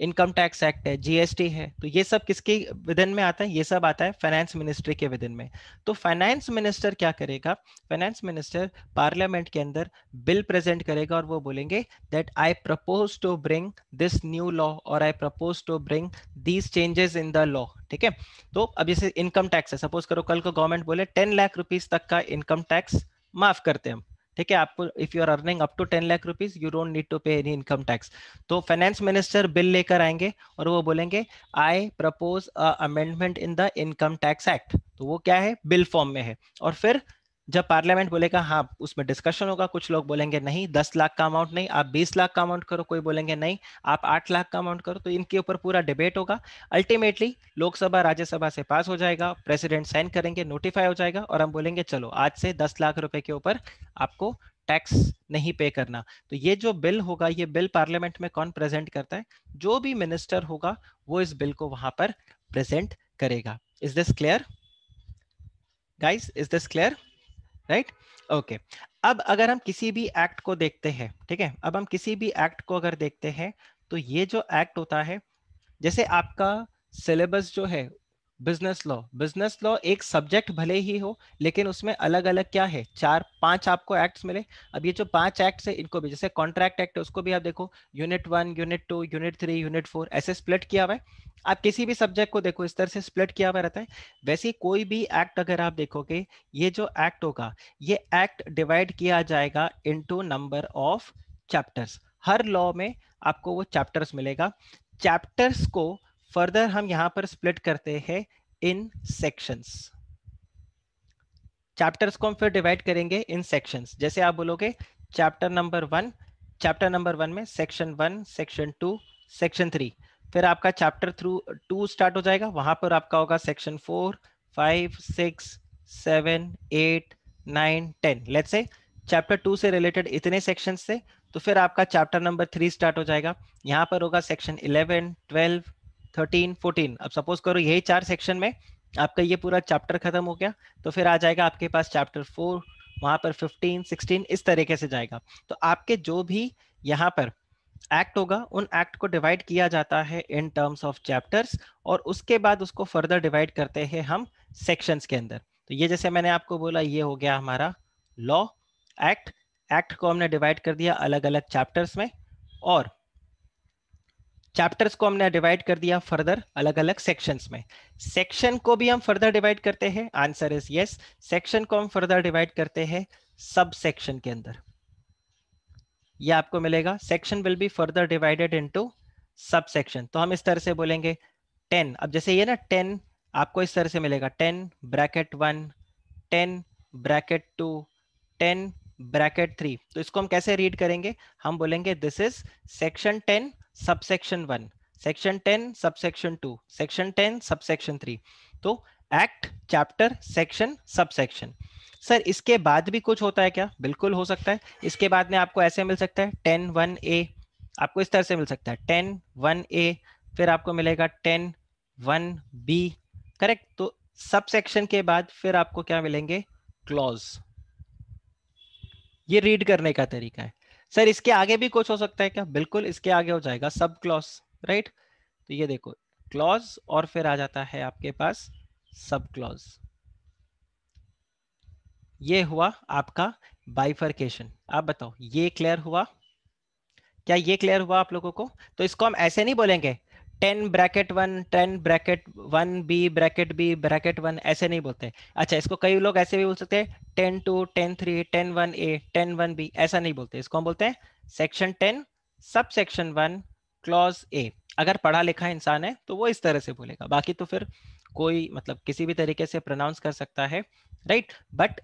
इनकम टैक्स एक्ट है जीएसटी है तो ये सब किसके विधन में आता है ये सब आता है फाइनेंस मिनिस्ट्री के विधन में तो फाइनेंस मिनिस्टर क्या करेगा फाइनेंस मिनिस्टर पार्लियामेंट के अंदर बिल प्रेजेंट करेगा और वो बोलेंगे that I propose to bring this new law और I propose to bring these changes in the law ठीक है तो अब जैसे इनकम टैक्स है सपोज करो कल को गवर्नमेंट बोले टेन लाख रुपीज तक का इनकम टैक्स माफ करते हैं ठीक है आपको if you are earning up to ten lakh rupees you don't need to pay any income tax तो फाइनेंस मिनिस्टर बिल लेकर आएंगे और वो बोलेंगे I propose amendment in the income tax act तो वो क्या है बिल फॉर्म में है और फिर जब पार्लियामेंट बोलेगा हाँ उसमें डिस्कशन होगा कुछ लोग बोलेंगे नहीं दस लाख का अमाउंट नहीं आप बीस लाख का अमाउंट करो कोई बोलेंगे नहीं आप आठ लाख का अमाउंट करो तो इनके ऊपर पूरा डिबेट होगा अल्टीमेटली लोकसभा राज्यसभा से पास हो जाएगा प्रेसिडेंट साइन करेंगे नोटिफाई हो जाएगा और हम बोलेंगे चलो आज से दस लाख रुपए के ऊपर आपको टैक्स नहीं पे करना तो ये जो बिल होगा ये बिल पार्लियामेंट में कौन प्रेजेंट करता है जो भी मिनिस्टर होगा वो इस बिल को वहां पर प्रेजेंट करेगा is this clear guys is this clear right okay अब अगर हम किसी भी एक्ट को देखते हैं ठीक है अब हम किसी भी एक्ट को अगर देखते हैं तो ये जो एक्ट होता है जैसे आपका सिलेबस जो है बिजनेस लॉ बिजनेस लॉ एक सब्जेक्ट भले ही हो लेकिन उसमें अलग अलग क्या है चार पांच आपको एक्ट्स मिले अब ये जो पांच एक्ट्स है इनको भी जैसे कॉन्ट्रैक्ट एक्ट है उसको भी आप देखो unit one unit two unit three unit four ऐसे स्प्लिट किया हुआ है आप किसी भी सब्जेक्ट को देखो इस तरह से स्प्लिट किया हुआ रहता है वैसे कोई भी एक्ट अगर आप देखोगे ये जो एक्ट होगा ये एक्ट डिवाइड किया जाएगा इनटू नंबर ऑफ चैप्टर्स हर लॉ में आपको वो चैप्टर्स मिलेगा चैप्टर्स को फर्दर हम यहाँ पर स्प्लिट करते हैं इन सेक्शंस चैप्टर्स को हम फिर डिवाइड करेंगे इन सेक्शंस जैसे आप बोलोगे chapter number one chapter number one में section one section two section three फिर आपका चैप्टर थ्रू टू स्टार्ट हो जाएगा वहां पर आपका होगा section four five six seven eight nine ten let's say chapter two से रिलेटेड इतने सेक्शन से तो फिर आपका चैप्टर नंबर थ्री स्टार्ट हो जाएगा यहाँ पर होगा section eleven twelve thirteen fourteen अब सपोज करो यही चार सेक्शन में आपका ये पूरा चैप्टर खत्म हो गया तो फिर आ जाएगा आपके पास चैप्टर फोर वहां पर फिफ्टीन सिक्सटीन इस तरीके से जाएगा तो आपके जो भी यहाँ पर एक्ट होगा उन एक्ट को डिवाइड किया जाता है इन टर्म्स ऑफ चैप्टर्स और उसके बाद उसको फर्दर डिवाइड करते हैं हम सेक्शन के अंदर तो ये जैसे मैंने आपको बोला ये हो गया हमारा लॉ एक्ट एक्ट को हमने डिवाइड कर दिया अलग अलग चैप्टर्स में और चैप्टर्स को हमने डिवाइड कर दिया फर्दर अलग अलग सेक्शंस में सेक्शन को भी हम फर्दर डिवाइड करते हैं आंसर इज यस सेक्शन को हम फर्दर डिवाइड करते हैं सब सेक्शन के अंदर यह आपको मिलेगा section will be further divided into subsection तो हम इस तरह से बोलेंगे टेन अब जैसे ये ना टेन आपको इस तरह से मिलेगा ten bracket one ten bracket two ten bracket three तो इसको हम कैसे रीड करेंगे हम बोलेंगे this is section ten subsection one section ten subsection two section ten subsection three तो act chapter section subsection sir इसके बाद भी कुछ होता है क्या बिल्कुल हो सकता है इसके बाद में आपको ऐसे मिल सकता है टेन वन ए आपको इस तरह से मिल सकता है टेन वन ए फिर आपको मिलेगा टेन वन बी करेक्ट तो सब सेक्शन के बाद फिर आपको क्या मिलेंगे क्लॉज ये रीड करने का तरीका है सर इसके आगे भी कुछ हो सकता है क्या बिल्कुल इसके आगे हो जाएगा सब क्लॉज राइट तो ये देखो क्लॉज और फिर आ जाता है आपके पास सब क्लॉज ये हुआ आपका बाइफर्केशन आप बताओ ये क्लियर हुआ क्या ये क्लियर हुआ आप लोगों को तो इसको हम ऐसे नहीं बोलेंगे ten bracket one ten bracket one B bracket B bracket one ऐसे नहीं बोलते अच्छा इसको कई लोग ऐसे भी बोल सकते हैं ten two ten three ten one A ten one B ऐसा नहीं बोलते इसको हम बोलते हैं section ten subsection one clause A अगर पढ़ा लिखा इंसान है तो वो इस तरह से बोलेगा बाकी तो फिर कोई मतलब किसी भी तरीके से प्रोनाउंस कर सकता है राइट बट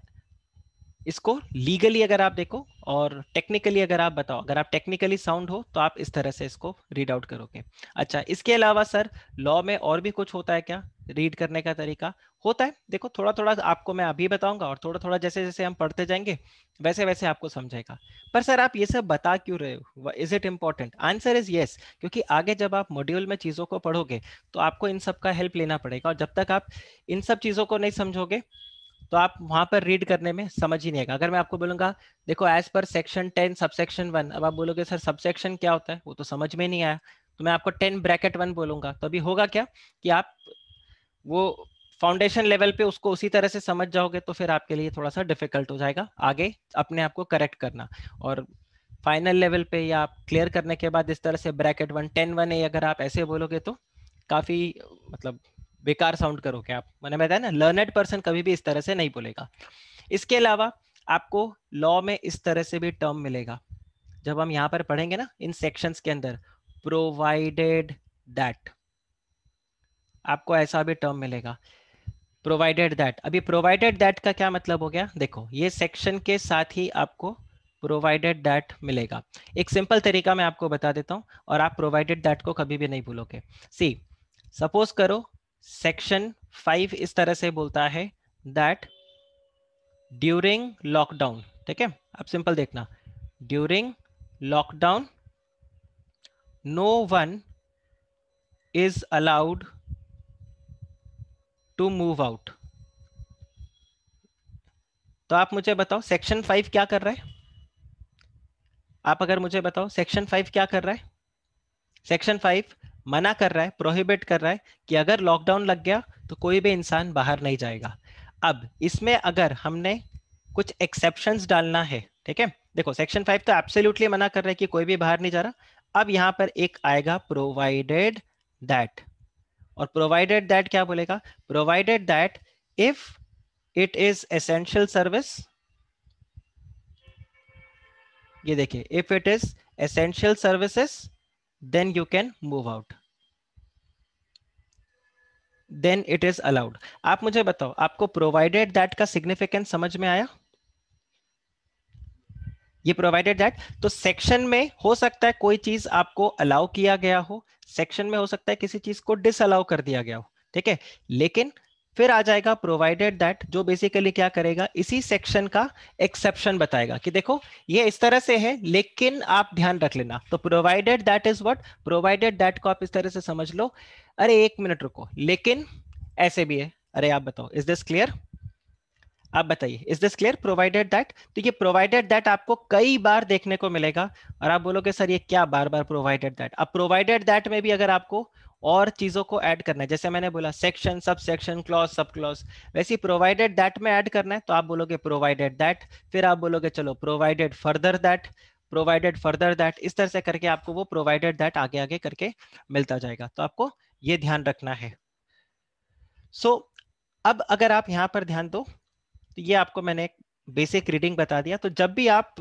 इसको लीगली अगर आप देखो और टेक्निकली अगर आप बताओ अगर आप टेक्निकली साउंड हो तो आप इस तरह से इसको रीड आउट करोगे अच्छा इसके अलावा सर लॉ में और भी कुछ होता है क्या रीड करने का तरीका होता है देखो थोड़ा थोड़ा आपको मैं अभी बताऊंगा और थोड़ा थोड़ा जैसे जैसे हम पढ़ते जाएंगे वैसे वैसे आपको समझेगा पर सर आप ये सब बता क्यों रहे हो is it important answer is yes क्योंकि आगे जब आप मॉड्यूल में चीज़ों को पढ़ोगे तो आपको इन सब का हेल्प लेना पड़ेगा और जब तक आप इन सब चीज़ों को नहीं समझोगे तो आप वहां पर रीड करने में समझ ही नहीं आएगा अगर मैं आपको बोलूंगा देखो as per section ten subsection one अब आप बोलोगे सर सबसेक्शन क्या होता है वो तो समझ में नहीं आया तो मैं आपको टेन ब्रैकेट वन बोलूंगा तो अभी होगा क्या कि आप वो फाउंडेशन लेवल पे उसको उसी तरह से समझ जाओगे तो फिर आपके लिए थोड़ा सा डिफिकल्ट हो जाएगा आगे अपने आप को करेक्ट करना और फाइनल लेवल पे या आप क्लियर करने के बाद इस तरह से bracket one ten one A अगर आप ऐसे बोलोगे तो काफ़ी मतलब बेकार साउंड करोगे आप मैंने बताया ना लर्नेड पर्सन कभी भी इस तरह से नहीं बोलेगा इसके अलावा आपको लॉ में इस तरह से भी टर्म मिलेगा जब हम यहाँ पर पढ़ेंगे ना इन सेक्शंस के अंदर प्रोवाइडेड दैट आपको ऐसा भी टर्म मिलेगा प्रोवाइडेड दैट अभी प्रोवाइडेड दैट का क्या मतलब हो गया देखो ये सेक्शन के साथ ही आपको प्रोवाइडेड दैट मिलेगा एक सिंपल तरीका मैं आपको बता देता हूं और आप प्रोवाइडेड दैट को कभी भी नहीं भूलोगे सी सपोज करो सेक्शन फाइव इस तरह से बोलता है दैट ड्यूरिंग लॉकडाउन ठीक है अब सिंपल देखना during lockdown no one is allowed to move out तो आप मुझे बताओ सेक्शन फाइव क्या कर रहा है आप अगर मुझे बताओ सेक्शन फाइव क्या कर रहा है सेक्शन फाइव मना कर रहा है प्रोहिबिट कर रहा है कि अगर लॉकडाउन लग गया तो कोई भी इंसान बाहर नहीं जाएगा अब इसमें अगर हमने कुछ एक्सेप्शन डालना है ठीक है देखो सेक्शन फाइव तो एब्सोल्यूटली मना कर रहा है कि कोई भी बाहर नहीं जा रहा अब यहां पर एक आएगा प्रोवाइडेड दैट और प्रोवाइडेड दैट क्या बोलेगा provided that if it is essential service ये देखिए if it is essential services then you can move out then it is allowed आप मुझे बताओ आपको प्रोवाइडेड दैट का सिग्निफिकेंस समझ में आया ये प्रोवाइडेड दैट तो सेक्शन में हो सकता है कोई चीज आपको अलाउ किया गया हो सेक्शन में हो सकता है किसी चीज को डिसअलाउ कर दिया गया हो ठीक है लेकिन फिर आ जाएगा प्रोवाइडेड दैट जो बेसिकली क्या करेगा इसी सेक्शन का एक्सेप्शन बताएगा कि देखो ये इस तरह से है लेकिन आप ध्यान रख लेना तो provided that is what provided that को आप इस तरह से समझ लो अरे एक मिनट रुको लेकिन ऐसे भी है अरे आप बताओ इज दिस क्लियर आप बताइए is this clear provided that तो ये प्रोवाइडेड दैट आपको कई बार देखने को मिलेगा और आप बोलोगे सर ये क्या बार बार प्रोवाइडेड दैट अब प्रोवाइडेड दैट में भी अगर आपको और चीजों को ऐड करना है जैसे मैंने बोला section subsection clause subclause वैसे प्रोवाइडेड दैट में ऐड करना है तो आप बोलोगे प्रोवाइडेड दैट फिर आप बोलोगे चलो provided further that provided further that इस तरह से करके आपको वो प्रोवाइडेड दैट आगे आगे करके मिलता जाएगा तो आपको ये ध्यान रखना है सो so, अब अगर आप यहाँ पर ध्यान दो तो ये आपको मैंने बेसिक रीडिंग बता दिया तो जब भी आप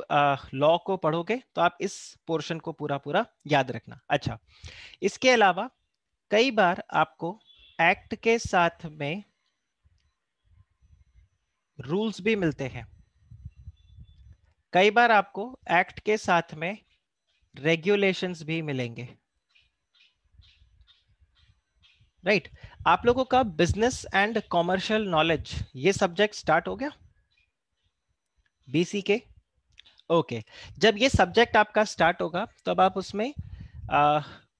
लॉ को पढ़ोगे तो आप इस पोर्शन को पूरा पूरा याद रखना अच्छा इसके अलावा कई बार आपको एक्ट के साथ में रूल्स भी मिलते हैं कई बार आपको एक्ट के साथ में रेगुलेशंस भी मिलेंगे राइट right. आप लोगों का बिजनेस एंड कॉमर्शियल नॉलेज ये सब्जेक्ट स्टार्ट हो गया बीसी के ओके okay. जब ये सब्जेक्ट आपका स्टार्ट होगा तब आप उसमें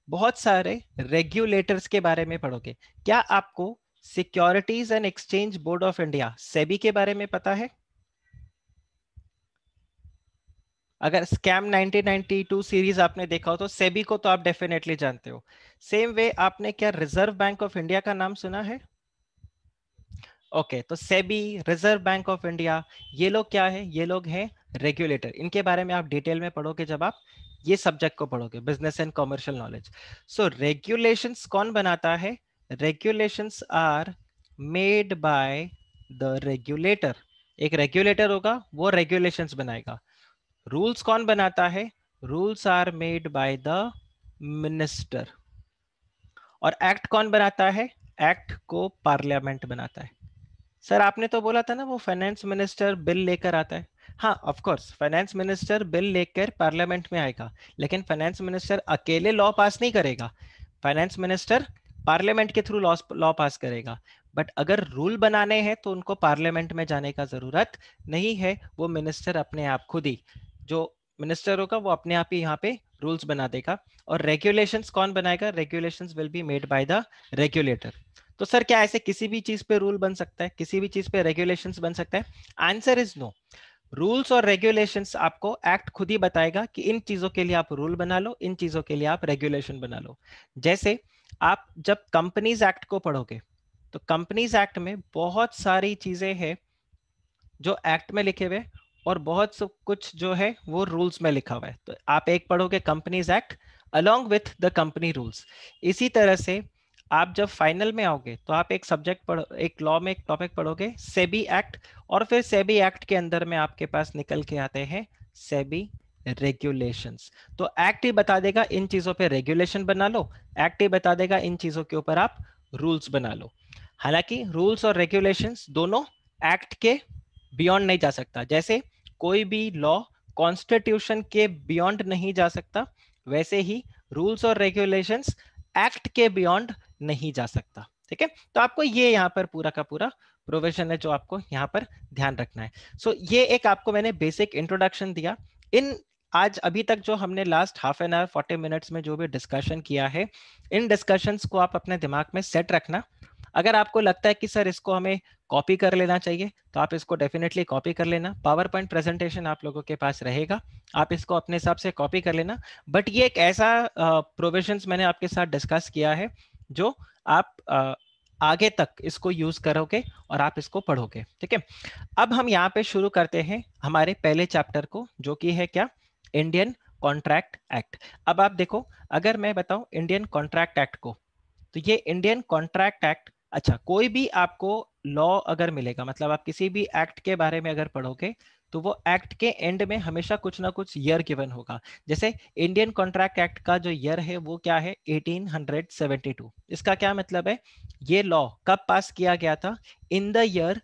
बहुत सारे रेगुलेटर्स के बारे में पढ़ोगे क्या आपको securities and exchange board of India SEBI के बारे में पता है अगर स्कैम 1992 सीरीज आपने देखा हो तो सेबी को तो आप डेफिनेटली जानते हो सेम वे आपने क्या रिजर्व बैंक ऑफ इंडिया का नाम सुना है ओके okay, तो SEBI reserve bank of India ये लोग क्या है ये लोग हैं रेगुलेटर इनके बारे में आप डिटेल में पढ़ोगे जब आप ये सब्जेक्ट को पढ़ोगे business and commercial knowledge so regulations कौन बनाता है regulations are made by the regulator एक रेगुलेटर होगा वो रेगुलेशंस बनाएगा रूल्स कौन बनाता है rules are made by the minister और एक्ट कौन बनाता है एक्ट को पार्लियामेंट बनाता है सर आपने तो बोला था ना वो फाइनेंस मिनिस्टर बिल लेकर आता है हाँ ऑफकोर्स फाइनेंस मिनिस्टर बिल लेकर पार्लियामेंट में आएगा लेकिन फाइनेंस मिनिस्टर अकेले लॉ पास नहीं करेगा फाइनेंस मिनिस्टर पार्लियामेंट के थ्रू लॉ पास करेगा बट अगर रूल बनाने हैं तो उनको पार्लियामेंट में जाने का जरूरत नहीं है वो मिनिस्टर अपने आप खुद ही जो मिनिस्टर होगा वो अपने आप ही यहाँ पे रूल्स बना देगा और रेगुलेशन कौन बनाएगा regulation will be made by the regulator तो सर क्या ऐसे किसी भी चीज पे रूल बन सकता है किसी भी चीज पे रेगुलेशंस बन सकता है आंसर इज नो रूल्स और रेगुलेशंस आपको एक्ट खुद ही बताएगा कि इन चीजों के लिए आप रूल बना लो इन चीजों के लिए आप रेगुलेशन बना लो जैसे आप जब कंपनीज एक्ट को पढ़ोगे तो कंपनीज एक्ट में बहुत सारी चीजें हैं जो एक्ट में लिखे हुए और बहुत सब कुछ जो है वो रूल्स में लिखा हुआ है तो आप एक पढ़ोगे companies act along with the company rules इसी तरह से आप जब फाइनल में आओगे तो आप एक सब्जेक्ट पढ़ो एक लॉ में एक टॉपिक पढ़ोगे सेबी एक्ट और फिर सेबी एक्ट के अंदर में आपके पास निकल के आते हैं सेबी रेगुलेशंस तो एक्ट ही बता देगा इन चीजों पे रेगुलेशन बना लो एक्ट ही बता देगा इन चीजों के ऊपर आप रूल्स बना लो हालांकि रूल्स और रेगुलेशंस दोनों एक्ट के बियॉन्ड नहीं जा सकता जैसे कोई भी लॉ कॉन्स्टिट्यूशन के बियॉन्ड नहीं जा सकता वैसे ही रूल्स और रेगुलेशंस एक्ट के बियॉन्ड नहीं जा सकता ठीक है तो आपको ये यहाँ पर पूरा का पूरा प्रोविजन है जो आपको यहाँ पर ध्यान रखना है सो so, ये एक आपको मैंने बेसिक इंट्रोडक्शन दिया इन आज अभी तक जो हमने last half an hour forty minutes में जो भी डिस्कशन किया है इन डिस्कशंस को आप अपने दिमाग में सेट रखना अगर आपको लगता है कि सर इसको हमें कॉपी कर लेना चाहिए तो आप इसको डेफिनेटली कॉपी कर लेना पावर पॉइंट प्रेजेंटेशन आप लोगों के पास रहेगा आप इसको अपने हिसाब से कॉपी कर लेना बट ये एक ऐसा प्रोविजन मैंने आपके साथ डिस्कस किया है जो आप आ, आगे तक इसको यूज करोगे और आप इसको पढ़ोगे ठीक है अब हम यहाँ पे शुरू करते हैं हमारे पहले चैप्टर को जो कि है क्या इंडियन कॉन्ट्रैक्ट एक्ट अब आप देखो अगर मैं बताऊं इंडियन कॉन्ट्रैक्ट एक्ट को तो ये इंडियन कॉन्ट्रैक्ट एक्ट अच्छा कोई भी आपको लॉ अगर मिलेगा मतलब आप किसी भी एक्ट के बारे में अगर पढ़ोगे तो वो एक्ट के एंड में हमेशा कुछ ना कुछ ईयर गिवन होगा जैसे इंडियन कॉन्ट्रैक्ट एक्ट का जो ईयर है वो क्या है 1872 इसका क्या मतलब है ये लॉ कब पास किया गया था इन द ईयर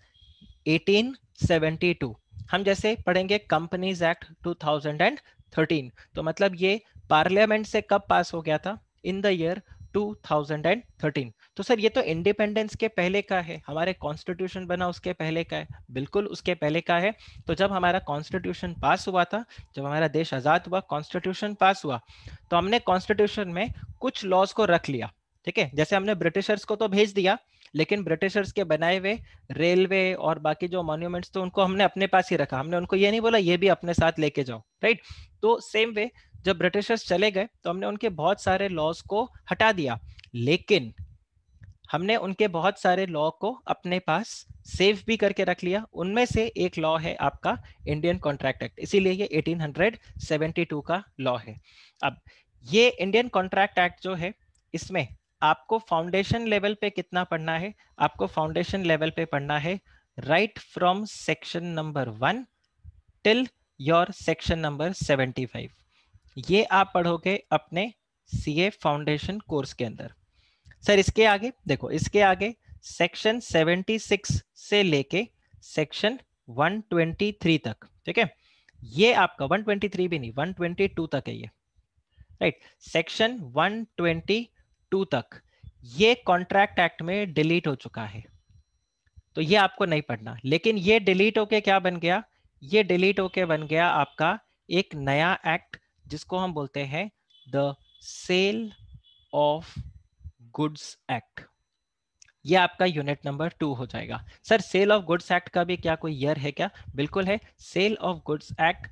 1872 हम जैसे पढ़ेंगे कंपनीज एक्ट 2013 तो मतलब ये पार्लियामेंट से कब पास हो गया था इन द ईयर 2013 तो सर ये तो इंडिपेंडेंस के पहले का है हमारे कॉन्स्टिट्यूशन बना उसके पहले का है बिल्कुल उसके पहले का है तो जब हमारा कॉन्स्टिट्यूशन पास हुआ था जब हमारा देश आज़ाद हुआ कॉन्स्टिट्यूशन पास हुआ तो हमने कॉन्स्टिट्यूशन में कुछ लॉज को रख लिया ठीक है जैसे हमने ब्रिटिशर्स को तो भेज दिया लेकिन ब्रिटिशर्स के बनाए हुए रेलवे और बाकी जो मॉन्यूमेंट्स तो उनको हमने अपने पास ही रखा हमने उनको ये नहीं बोला ये भी अपने साथ लेके जाओ राइट तो सेम वे जब ब्रिटिशर्स चले गए तो हमने उनके बहुत सारे लॉज को हटा दिया लेकिन हमने उनके बहुत सारे लॉ को अपने पास सेव भी करके रख लिया उनमें से एक लॉ है आपका इंडियन कॉन्ट्रैक्ट एक्ट इसीलिए ये 1872 का लॉ है अब ये इंडियन कॉन्ट्रैक्ट एक्ट जो है इसमें आपको फाउंडेशन लेवल पे कितना पढ़ना है आपको फाउंडेशन लेवल पे पढ़ना है right from section number one till your section number seventy five ये आप पढ़ोगे अपने सी ए फाउंडेशन कोर्स के अंदर सर इसके आगे देखो इसके आगे सेक्शन सेवेंटी सिक्स से लेके सेक्शन वन ट्वेंटी थ्री तक ठीक है ये आपका वन ट्वेंटी थ्री भी नहीं वन ट्वेंटी टू तक है ये right section one twenty two तक ये कॉन्ट्रैक्ट एक्ट में डिलीट हो चुका है तो ये आपको नहीं पढ़ना लेकिन ये डिलीट होके क्या बन गया ये डिलीट होके बन गया आपका एक नया एक्ट जिसको हम बोलते हैं the sale of goods act ये आपका यूनिट नंबर टू हो जाएगा sir sale of goods act का भी क्या कोई ईयर है क्या बिल्कुल है सेल ऑफ गुड्स एक्ट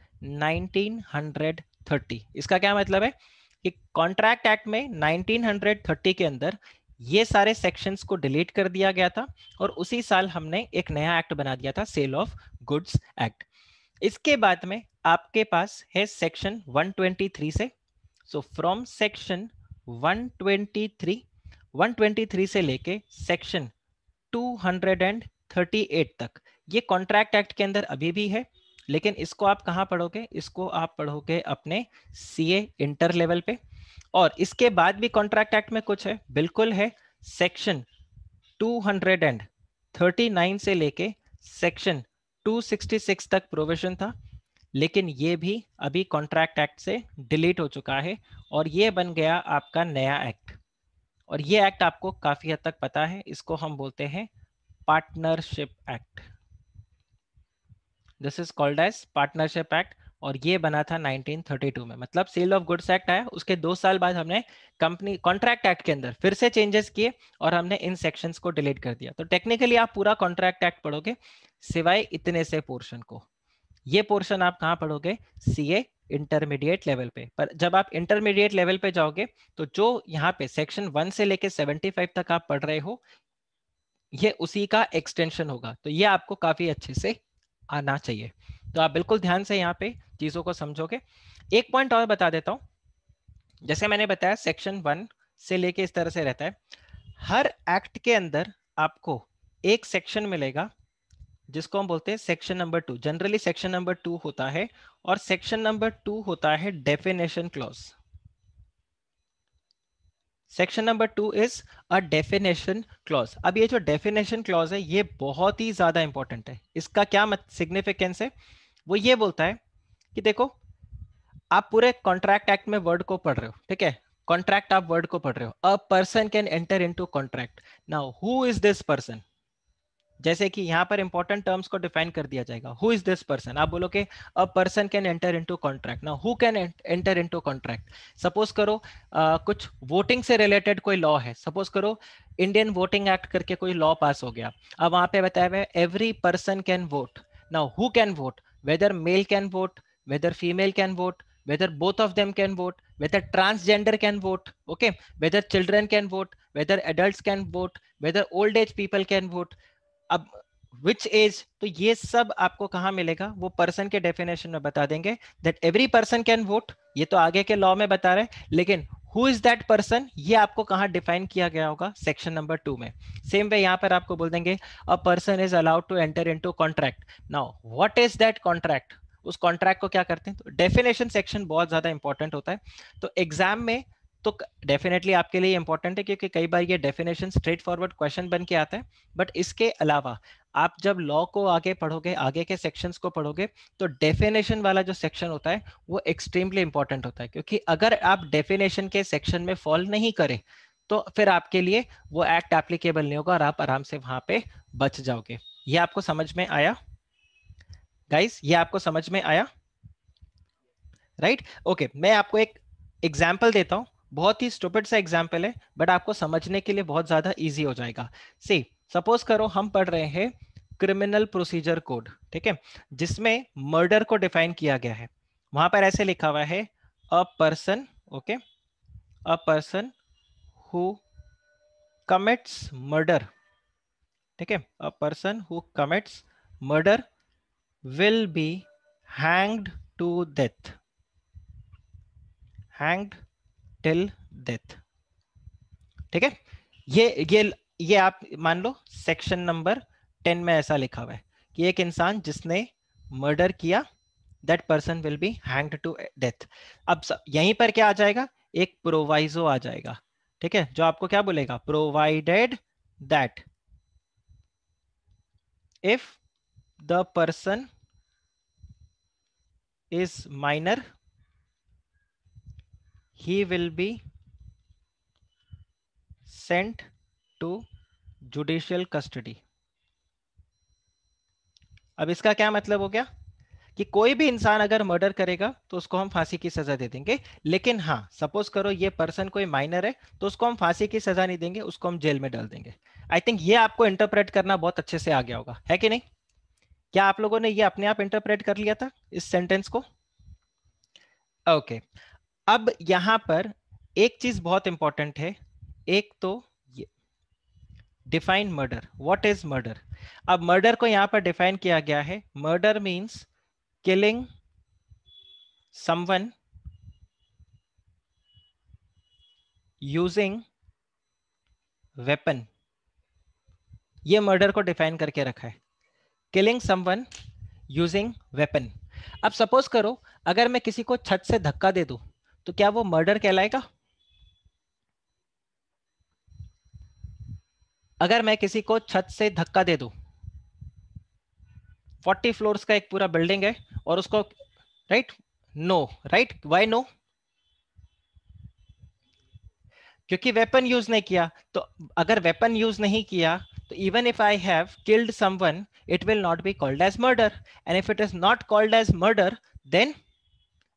1930 इसका क्या मतलब है कि कॉन्ट्रैक्ट एक्ट में 1930 के अंदर ये सारे सेक्शंस को डिलीट कर दिया गया था और उसी साल हमने एक नया एक्ट बना दिया था सेल ऑफ गुड्स एक्ट इसके बाद में आपके पास है सेक्शन 123 से सो फ्रॉम सेक्शन 123 123 से लेके सेक्शन 238 तक ये कॉन्ट्रैक्ट एक्ट के अंदर अभी भी है लेकिन इसको आप कहाँ पढ़ोगे इसको आप पढ़ोगे अपने ए इंटर लेवल पे और इसके बाद भी कॉन्ट्रैक्ट एक्ट में कुछ है बिल्कुल है सेक्शन 239 से लेके सेक्शन 266 तक प्रोविजन था लेकिन ये भी अभी कॉन्ट्रैक्ट एक्ट से डिलीट हो चुका है और ये बन गया आपका नया एक्ट और ये एक्ट आपको काफी हद तक पता है इसको हम बोलते हैं partnership act this is called as partnership act और ये बना था 1932 में मतलब सेल ऑफ गुड्स एक्ट आया उसके दो साल बाद हमने कंपनी कॉन्ट्रैक्ट एक्ट के अंदर फिर से चेंजेस किए और हमने इन सेक्शंस को डिलीट कर दिया तो टेक्निकली आप पूरा कॉन्ट्रैक्ट एक्ट पढ़ोगे सिवाय इतने से पोर्शन को ये पोर्शन आप कहाँ पढ़ोगे सी इंटरमीडिएट लेवल पे पर जब आप इंटरमीडिएट लेवल पे जाओगे तो जो यहाँ पे सेक्शन वन से लेके फाइव तक आप पढ़ रहे हो ये उसी का एक्सटेंशन होगा तो ये आपको काफी अच्छे से आना चाहिए तो आप बिल्कुल ध्यान से यहाँ पे चीज़ों को समझोगे एक पॉइंट और बता देता हूँ जैसे मैंने बताया सेक्शन वन से लेके इस तरह से रहता है हर एक्ट के अंदर आपको एक सेक्शन मिलेगा जिसको हम बोलते हैं section number two generally section number two होता है और सेक्शन नंबर टू होता है definition clause section number two is a definition clause अब ये जो डेफिनेशन क्लॉज है ये बहुत ही ज्यादा इंपॉर्टेंट है इसका क्या सिग्निफिकेंस है वो ये बोलता है कि देखो आप पूरे कॉन्ट्रैक्ट एक्ट में वर्ड को पढ़ रहे हो ठीक है कॉन्ट्रैक्ट आप वर्ड को पढ़ रहे हो a person can enter into contract now who is this person जैसे कि यहाँ पर इंपॉर्टेंट टर्म्स को डिफाइन कर दिया जाएगा हु इज दिस पर्सन आप बोलो कि a person can enter into contract ना who can enter into contract suppose करो आ, कुछ वोटिंग से रिलेटेड कोई लॉ है सपोज करो इंडियन वोटिंग एक्ट करके कोई लॉ पास हो गया अब वहां पे बताया हुआ एवरी पर्सन कैन वोट ना who can vote whether male can vote whether female can vote whether both of them can vote whether transgender can vote okay whether children can vote whether adult can vote whether old age people can vote अब which as तो ये सब आपको कहाँ मिलेगा वो person के definition में बता देंगे that every person can vote ये तो आगे के लॉ में बता रहे हैं लेकिन हु इज दैट पर्सन ये आपको कहाँ डिफाइन किया गया होगा सेक्शन नंबर टू में सेम वे यहाँ पर आपको बोल देंगे a person is allowed to enter into contract now what is that contract उस कॉन्ट्रैक्ट को क्या करते हैं तो डेफिनेशन सेक्शन बहुत ज्यादा इंपॉर्टेंट होता है तो एग्जाम में तो डेफिनेटली आपके लिए इंपॉर्टेंट है क्योंकि कई बार ये डेफिनेशन स्ट्रेट फॉरवर्ड क्वेश्चन बन के आता है बट इसके अलावा आप जब लॉ को आगे पढ़ोगे आगे के सेक्शंस को पढ़ोगे तो डेफिनेशन वाला जो सेक्शन होता है वो एक्सट्रीमली इंपॉर्टेंट होता है क्योंकि अगर आप डेफिनेशन के सेक्शन में फॉल नहीं करें तो फिर आपके लिए वो एक्ट एप्लीकेबल नहीं होगा और आप आराम से वहां पे बच जाओगे ये आपको समझ में आया गाइस ये आपको समझ में आया राइट right? ओके okay, मैं आपको एक एग्जाम्पल देता हूं बहुत ही स्टूपिड सा एग्जाम्पल है बट आपको समझने के लिए बहुत ज्यादा ईजी हो जाएगा सी सपोज करो हम पढ़ रहे हैं क्रिमिनल प्रोसीजर कोड ठीक है जिसमें मर्डर को डिफाइन किया गया है वहां पर ऐसे लिखा हुआ है a person okay a person who commits murder ठीक है a person who commits murder will be hanged to death hanged till death ठीक है ये ये ये आप मान लो सेक्शन नंबर टेन में ऐसा लिखा हुआ है कि एक इंसान जिसने मर्डर किया that person will be hanged to death अब यहीं पर क्या आ जाएगा एक प्रोवाइजो आ जाएगा ठीक है जो आपको क्या बोलेगा provided that if the person is minor he will be sent to judicial custody अब इसका क्या मतलब हो गया कि कोई भी इंसान अगर मर्डर करेगा तो उसको हम फांसी की सजा दे देंगे लेकिन हाँ सपोज करो ये पर्सन कोई माइनर है तो उसको हम फांसी की सजा नहीं देंगे उसको हम जेल में डाल देंगे आई थिंक ये आपको इंटरप्रेट करना बहुत अच्छे से आ गया होगा है कि नहीं क्या आप लोगों ने ये अपने आप इंटरप्रेट कर लिया था इस सेंटेंस को ओके okay. अब यहां पर एक चीज बहुत इंपॉर्टेंट है एक तो ये define murder what is murder अब मर्डर को यहां पर डिफाइन किया गया है murder means killing someone using weapon ये मर्डर को डिफाइन करके रखा है किलिंग समवन यूजिंग वेपन अब सपोज करो अगर मैं किसी को छत से धक्का दे दूं तो क्या वो मर्डर कहलाएगा अगर मैं किसी को छत से धक्का दे दू फोर्टी फ्लोर्स का एक पूरा बिल्डिंग है और उसको right no right why no क्योंकि वेपन यूज नहीं किया तो अगर वेपन यूज नहीं किया तो even if I have killed someone it will not be called as murder and if it is not called as murder then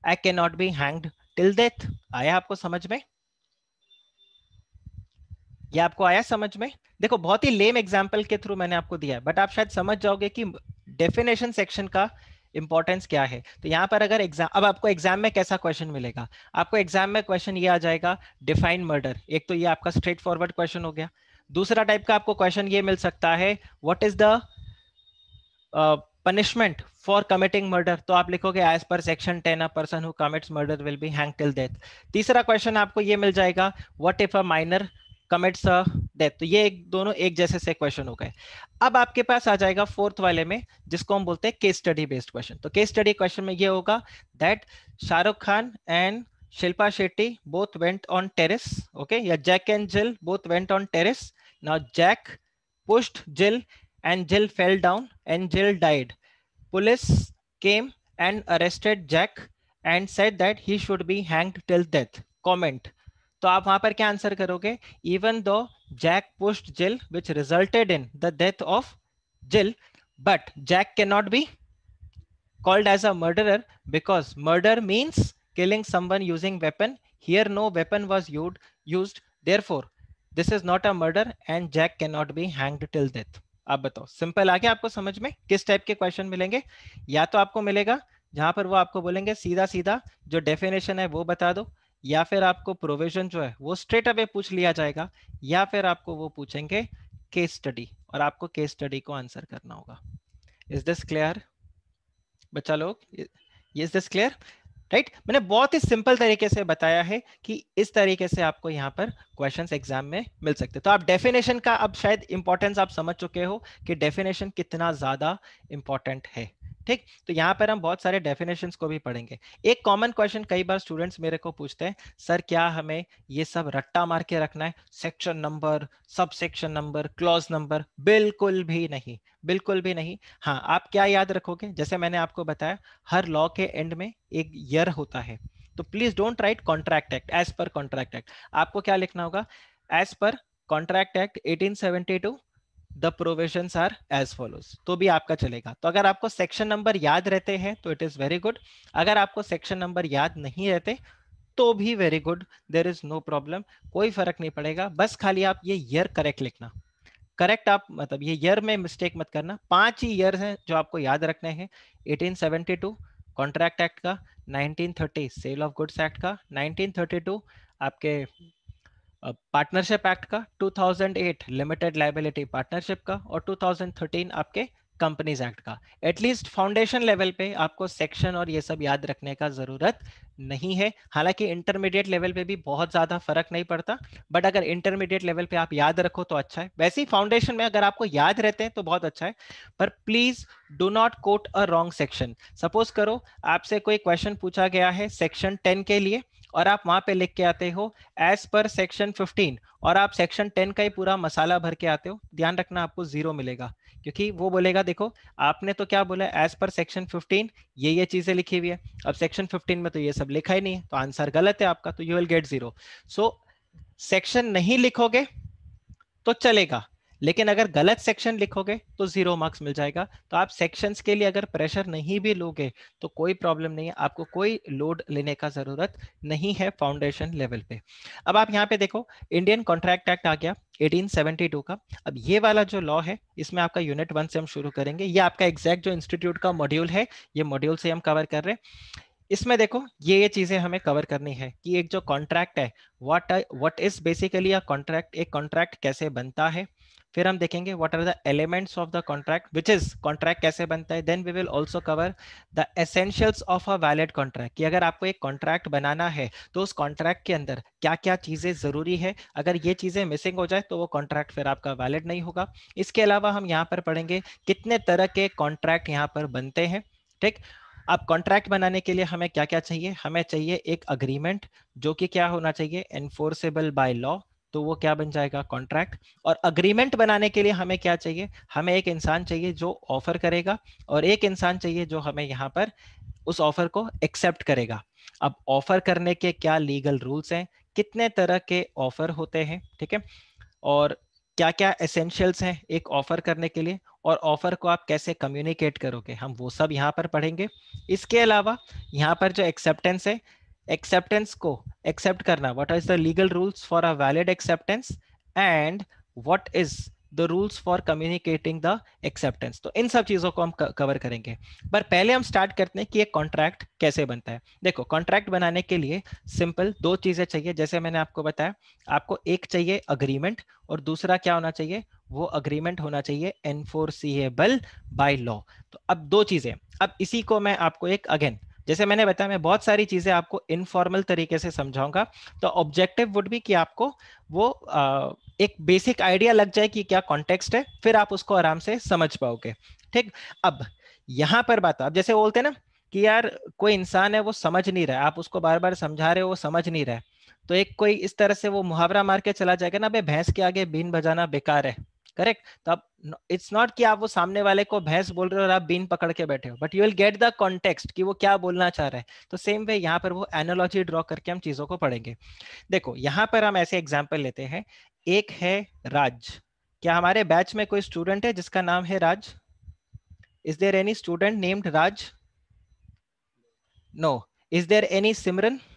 I can not be hanged till death आया आपको समझ में ये आपको आया समझ में देखो बहुत ही लेम एग्जाम्पल के थ्रू मैंने आपको दिया बट आप शायद समझ जाओगे कि डेफिनेशन सेक्शन का इंपॉर्टेंस क्या है तो यहां पर अगर एग्जाम अब आपको एग्जाम में कैसा क्वेश्चन मिलेगा आपको एग्जाम में क्वेश्चन ये आ जाएगा डिफाइन मर्डर एक तो ये आपका स्ट्रेट फॉरवर्ड क्वेश्चन हो गया दूसरा टाइप का आपको क्वेश्चन ये मिल सकता है what is the punishment for committing murder तो आप लिखोगे as per section ten a person who commits murder will be hang till death तीसरा क्वेश्चन आपको ये मिल जाएगा what if a minor commits a death तो ये एक दोनों एक जैसे से क्वेश्चन हो गए अब आपके पास आ जाएगा फोर्थ वाले में जिसको हम बोलते हैं केस स्टडी बेस्ड क्वेश्चन तो केस स्टडी क्वेश्चन में ये होगा that Shahrukh Khan and Shilpa Shetty both went on terrace okay या Jack and Jill both went on terrace now Jack pushed Jill Angel fell down. Angel died. Police came and arrested Jack and said that he should be hanged till death. Comment. तो आप वहां पर क्या answer करोगे even though Jack pushed Jill which resulted in the death of Jill but Jack can called as a murderer because murder means killing someone using weapon here no weapon was used therefore this is not a murder and jack cannot be hanged till death आप बताओ simple आके आपको समझ में किस type के question मिलेंगे या तो आपको मिलेगा जहां पर वो आपको बोलेंगे सीधा सीधा जो डेफिनेशन है वो बता दो या फिर आपको प्रोविजन जो है वो स्ट्रेट अवे पूछ लिया जाएगा या फिर आपको वो पूछेंगे केस स्टडी और आपको केस स्टडी को आंसर करना होगा इज दिस क्लियर बच्चा लोग is this clear right right? मैंने बहुत ही सिंपल तरीके से बताया है कि इस तरीके से आपको यहाँ पर क्वेश्चंस एग्जाम में मिल सकते तो आप डेफिनेशन का अब शायद इंपॉर्टेंस आप समझ चुके हो कि डेफिनेशन कितना ज्यादा इंपॉर्टेंट है ठीक तो यहाँ पर हम बहुत सारे डेफिनेशन को भी पढ़ेंगे एक कॉमन क्वेश्चन कई बार स्टूडेंट्स मेरे को पूछते हैं सर क्या हमें ये सब रट्टा मार के रखना है section number sub section number clause number बिल्कुल भी नहीं बिल्कुल भी नहीं हाँ आप क्या याद रखोगे जैसे मैंने आपको बताया हर लॉ के एंड में एक ईयर होता है तो please don't write contract act as per contract act आपको क्या लिखना होगा as per contract act 1872 the provision are as follows तो भी आपका चलेगा तो अगर आपको सेक्शन नंबर याद रहते हैं तो इट इज वेरी गुड अगर आपको सेक्शन नंबर याद नहीं रहते तो भी very good there is no problem कोई फर्क नहीं पड़ेगा बस खाली आप ये ईयर करेक्ट लिखना करेक्ट आप मतलब ये ईयर में मिस्टेक मत करना पांच ही ईयर हैं जो आपको याद रखने हैं 1872 कॉन्ट्रैक्ट एक्ट का 1930 सेल ऑफ गुड्स एक्ट का 1932 आपके पार्टनरशिप एक्ट का 2008 लिमिटेड लाइबिलिटी पार्टनरशिप का और 2013 आपके कंपनीज एक्ट का एटलीस्ट फाउंडेशन लेवल पे आपको सेक्शन और ये सब याद रखने का जरूरत नहीं है हालांकि इंटरमीडिएट लेवल पे भी बहुत ज्यादा फर्क नहीं पड़ता बट अगर इंटरमीडिएट लेवल पे आप याद रखो तो अच्छा है वैसे ही फाउंडेशन में अगर आपको याद रहते हैं तो बहुत अच्छा है पर please do not quote a wrong section suppose करो आपसे कोई क्वेश्चन पूछा गया है सेक्शन टेन के लिए और आप वहां पे लिख के आते हो एज पर सेक्शन 15 और आप सेक्शन 10 का ही पूरा मसाला भर के आते हो ध्यान रखना आपको जीरो मिलेगा क्योंकि वो बोलेगा देखो आपने तो क्या बोला एज पर सेक्शन 15 ये ये चीजें लिखी हुई है अब सेक्शन 15 में तो ये सब लिखा ही नहीं है तो आंसर गलत है आपका तो you will get zero so section नहीं लिखोगे तो चलेगा लेकिन अगर गलत सेक्शन लिखोगे तो जीरो मार्क्स मिल जाएगा तो आप सेक्शंस के लिए अगर प्रेशर नहीं भी लोगे तो कोई प्रॉब्लम नहीं है आपको कोई लोड लेने का जरूरत नहीं है फाउंडेशन लेवल पे अब आप यहाँ पे देखो इंडियन कॉन्ट्रैक्ट एक्ट आ गया 1872 का अब ये वाला जो लॉ है इसमें आपका यूनिट वन से हम शुरू करेंगे ये आपका एग्जैक्ट जो इंस्टीट्यूट का मॉड्यूल है ये मॉड्यूल से हम कवर कर रहे हैं इसमें देखो ये ये चीजें हमें कवर करनी है कि एक जो कॉन्ट्रैक्ट है what what is basically a contract एक कॉन्ट्रैक्ट कैसे बनता है फिर हम देखेंगे what are the elements of the contract which is contract कैसे बनता है then we will also cover the essentials of a valid contract कि अगर आपको एक कॉन्ट्रैक्ट बनाना है तो उस कॉन्ट्रैक्ट के अंदर क्या क्या चीज़ें ज़रूरी है अगर ये चीज़ें मिसिंग हो जाए तो वो कॉन्ट्रैक्ट फिर आपका वैलिड नहीं होगा इसके अलावा हम यहाँ पर पढ़ेंगे कितने तरह के कॉन्ट्रैक्ट यहाँ पर बनते हैं ठीक अब कॉन्ट्रैक्ट बनाने के लिए हमें क्या क्या चाहिए हमें चाहिए एक अग्रीमेंट जो कि क्या होना चाहिए एनफोर्सेबल बाय लॉ तो वो क्या बन जाएगा कॉन्ट्रैक्ट और अग्रीमेंट बनाने के लिए हमें क्या चाहिए हमें एक इंसान चाहिए जो ऑफर करेगा और एक इंसान चाहिए जो हमें यहाँ पर उस ऑफर को एक्सेप्ट करेगा अब ऑफर करने के क्या लीगल रूल्स हैं कितने तरह के ऑफर होते हैं ठीक है और क्या क्या एसेंशियल्स हैं एक ऑफर करने के लिए और ऑफर को आप कैसे कम्युनिकेट करोगे हम वो सब यहाँ पर पढ़ेंगे इसके अलावा यहाँ पर जो एक्सेप्टेंस है एक्सेप्टेंस को एक्सेप्ट करना what is the legal rules for a valid acceptance and what is the rules for communicating the acceptance तो इन सब चीज़ों को हम कवर करेंगे पर पहले हम स्टार्ट करते हैं कि एक कॉन्ट्रैक्ट कैसे बनता है देखो कॉन्ट्रैक्ट बनाने के लिए सिंपल दो चीज़ें चाहिए जैसे मैंने आपको बताया आपको एक चाहिए अग्रीमेंट और दूसरा क्या होना चाहिए वो अग्रीमेंट होना चाहिए एनफोर्सिएबल बाय लॉ तो अब दो चीज़ें अब इसी को मैं आपको एक अगेन जैसे मैंने बताया मैं बहुत सारी चीजें आपको इनफॉर्मल तरीके से समझाऊंगा तो ऑब्जेक्टिव वुड भी कि आपको वो आ, एक बेसिक आइडिया लग जाए कि क्या कॉन्टेक्स्ट है फिर आप उसको आराम से समझ पाओगे ठीक अब यहाँ पर बात आप जैसे बोलते ना कि यार कोई इंसान है वो समझ नहीं रहा आप उसको बार बार समझा रहे हो वो समझ नहीं रहा तो एक कोई इस तरह से वो मुहावरा मार के चला जाएगा ना भाई भैंस के आगे बीन बजाना बेकार है करेक्ट तो आप इट्स नॉट कि आप वो सामने वाले को भैंस बोल रहे हो और आप बीन पकड़ के बैठे हो but you will get the context कि वो क्या बोलना चाह रहे हैं तो सेम वे यहाँ पर वो एनोलॉजी ड्रॉ करके हम चीजों को पढ़ेंगे देखो यहाँ पर हम ऐसे एग्जाम्पल लेते हैं एक है राज क्या हमारे बैच में कोई स्टूडेंट है जिसका नाम है Raj is there any student named Raj no is there any Simran no.